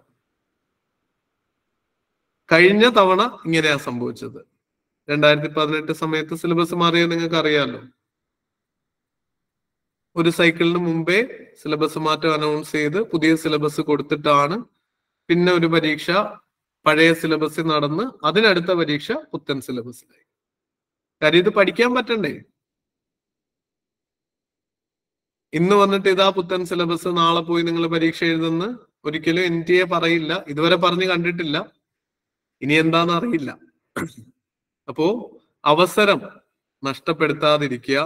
കഴിഞ്ഞ തവണ ഇങ്ങനെയാ സംഭവിച്ചത് രണ്ടായിരത്തി പതിനെട്ട് സമയത്ത് സിലബസ് മാറിയത് നിങ്ങൾക്ക് അറിയാമല്ലോ ഒരു സൈക്കിളിന് മുമ്പേ സിലബസ് മാറ്റം അനൗൺസ് ചെയ്ത് പുതിയ സിലബസ് കൊടുത്തിട്ടാണ് പിന്നെ ഒരു പരീക്ഷ പഴയ സിലബസിൽ നടന്ന് അതിനടുത്ത പരീക്ഷ പുത്തൻ സിലബസിലായി കാര്യം ഇത് പഠിക്കാൻ പറ്റണ്ടേ ഇന്ന് വന്നിട്ട് ഇതാ പുത്തൻ സിലബസ് നാളെ പോയി നിങ്ങൾ പരീക്ഷ എഴുതുന്ന ഒരിക്കലും എൻ ടി എ പറയില്ല ഇതുവരെ പറഞ്ഞു കണ്ടിട്ടില്ല ഇനി എന്താന്ന് അറിയില്ല അപ്പോ അവസരം നഷ്ടപ്പെടുത്താതിരിക്കുക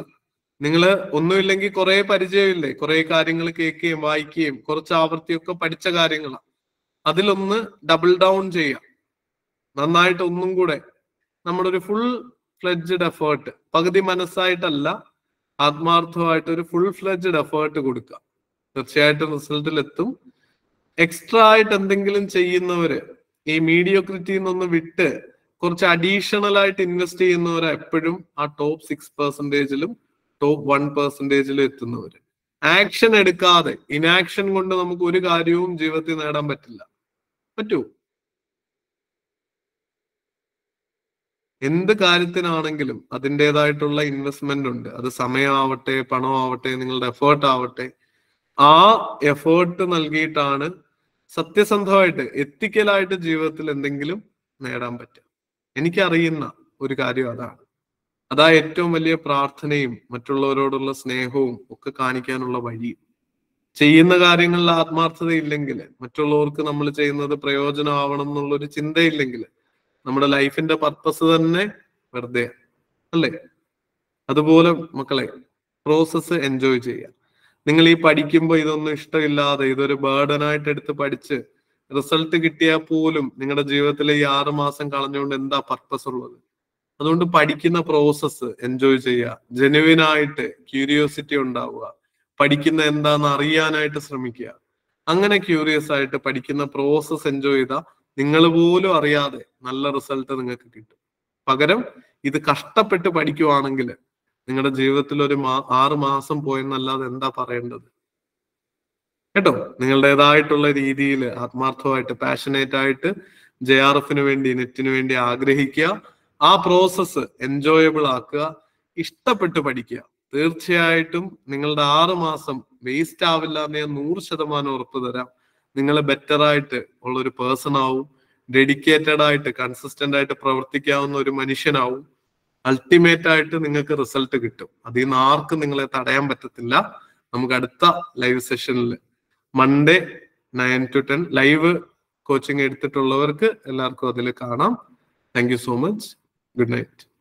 നിങ്ങൾ ഒന്നുമില്ലെങ്കിൽ കുറെ പരിചയമില്ലേ കുറെ കാര്യങ്ങൾ കേൾക്കുകയും വായിക്കുകയും കുറച്ച് ആവർത്തിയൊക്കെ പഠിച്ച കാര്യങ്ങളാണ് അതിലൊന്ന് ഡബിൾ ഡൗൺ ചെയ്യാം നന്നായിട്ട് ഒന്നും കൂടെ നമ്മളൊരു ഒരു ഫുൾ ഫ്ലെഡ്ജഡ് എഫേർട്ട് പകുതി മനസ്സായിട്ടല്ല ആത്മാർത്ഥമായിട്ട് ഒരു ഫുൾ ഫ്ലെഡ്ജഡ് എഫേർട്ട് കൊടുക്കുക തീർച്ചയായിട്ടും റിസൾട്ടിൽ എത്തും എക്സ്ട്രാ ആയിട്ട് എന്തെങ്കിലും ചെയ്യുന്നവര് ഈ മീഡിയോക്രിറ്റിയിൽ നിന്നൊന്ന് വിട്ട് കുറച്ച് അഡീഷണൽ ആയിട്ട് ഇൻവെസ്റ്റ് ചെയ്യുന്നവരെ എപ്പോഴും ആ ടോപ്പ് സിക്സ് പെർസെന്റേജിലും ടോപ്പ് വൺ പെർസെന്റേജിലും എത്തുന്നവര് ആക്ഷൻ എടുക്കാതെ ഇനാക്ഷൻ കൊണ്ട് നമുക്ക് ഒരു കാര്യവും ജീവിതത്തിൽ നേടാൻ പറ്റില്ല പറ്റൂ എന്ത് കാര്യത്തിനാണെങ്കിലും അതിൻ്റെതായിട്ടുള്ള ഇൻവെസ്റ്റ്മെന്റ് ഉണ്ട് അത് സമയമാവട്ടെ പണമാവട്ടെ നിങ്ങളുടെ എഫേർട്ട് ആവട്ടെ ആ എഫേർട്ട് നൽകിയിട്ടാണ് സത്യസന്ധമായിട്ട് എത്തിക്കലായിട്ട് ജീവിതത്തിൽ എന്തെങ്കിലും നേടാൻ പറ്റുക എനിക്കറിയുന്ന ഒരു കാര്യം അതാണ് അതാ ഏറ്റവും വലിയ പ്രാർത്ഥനയും മറ്റുള്ളവരോടുള്ള സ്നേഹവും ഒക്കെ കാണിക്കാനുള്ള വഴിയും ചെയ്യുന്ന കാര്യങ്ങളിൽ ആത്മാർത്ഥതയില്ലെങ്കിൽ മറ്റുള്ളവർക്ക് നമ്മൾ ചെയ്യുന്നത് പ്രയോജനമാവണം എന്നുള്ളൊരു ചിന്തയില്ലെങ്കിൽ നമ്മുടെ ലൈഫിന്റെ പർപ്പസ് തന്നെ വെറുതെ അല്ലേ അതുപോലെ മക്കളെ പ്രോസസ്സ് എൻജോയ് ചെയ്യുക നിങ്ങൾ ഈ പഠിക്കുമ്പോൾ ഇതൊന്നും ഇഷ്ടമില്ലാതെ ഇതൊരു ബേർഡനായിട്ട് എടുത്ത് പഠിച്ച് റിസൾട്ട് കിട്ടിയാൽ പോലും നിങ്ങളുടെ ജീവിതത്തിൽ ഈ ആറ് മാസം കളഞ്ഞുകൊണ്ട് എന്താ പർപ്പസ് ഉള്ളത് അതുകൊണ്ട് പഠിക്കുന്ന പ്രോസസ്സ് എൻജോയ് ചെയ്യുക ജെനുവിൻ ആയിട്ട് ക്യൂരിയോസിറ്റി ഉണ്ടാവുക പഠിക്കുന്ന എന്താണെന്ന് അറിയാനായിട്ട് ശ്രമിക്കുക അങ്ങനെ ക്യൂരിയസ് ആയിട്ട് പഠിക്കുന്ന പ്രോസസ്സ് എൻജോയ് ചെയ്താൽ നിങ്ങൾ പോലും അറിയാതെ നല്ല റിസൾട്ട് നിങ്ങൾക്ക് കിട്ടും പകരം ഇത് കഷ്ടപ്പെട്ട് പഠിക്കുവാണെങ്കിൽ നിങ്ങളുടെ ജീവിതത്തിൽ ഒരു മാ ആറു മാസം പോയെന്നല്ലാതെ എന്താ പറയേണ്ടത് കേട്ടോ നിങ്ങളുടേതായിട്ടുള്ള രീതിയിൽ ആത്മാർത്ഥമായിട്ട് പാഷനേറ്റ് ആയിട്ട് ജെ ആർ എഫിന് വേണ്ടി നെറ്റിന് വേണ്ടി ആഗ്രഹിക്കുക ആ പ്രോസസ്സ് എൻജോയബിൾ ആക്കുക ഇഷ്ടപ്പെട്ട് പഠിക്കുക തീർച്ചയായിട്ടും നിങ്ങളുടെ ആറു മാസം വേസ്റ്റ് ആവില്ല എന്ന് ഞാൻ നൂറ് ശതമാനം ഉറപ്പ് തരാം നിങ്ങൾ ബെറ്റർ ആയിട്ട് ഉള്ള ഒരു പേഴ്സൺ ആവും ഡെഡിക്കേറ്റഡ് ആയിട്ട് കൺസിസ്റ്റന്റ് ആയിട്ട് പ്രവർത്തിക്കാവുന്ന ഒരു മനുഷ്യനാവും അൾട്ടിമേറ്റ് ആയിട്ട് നിങ്ങൾക്ക് റിസൾട്ട് കിട്ടും അതിൽ നിന്ന് ആർക്കും നിങ്ങളെ തടയാൻ പറ്റത്തില്ല നമുക്ക് അടുത്ത ലൈവ് സെഷനിൽ Monday nine to ten live coaching എടുത്തിട്ടുള്ളവർക്ക് എല്ലാവർക്കും അതിൽ കാണാം thank you so much good night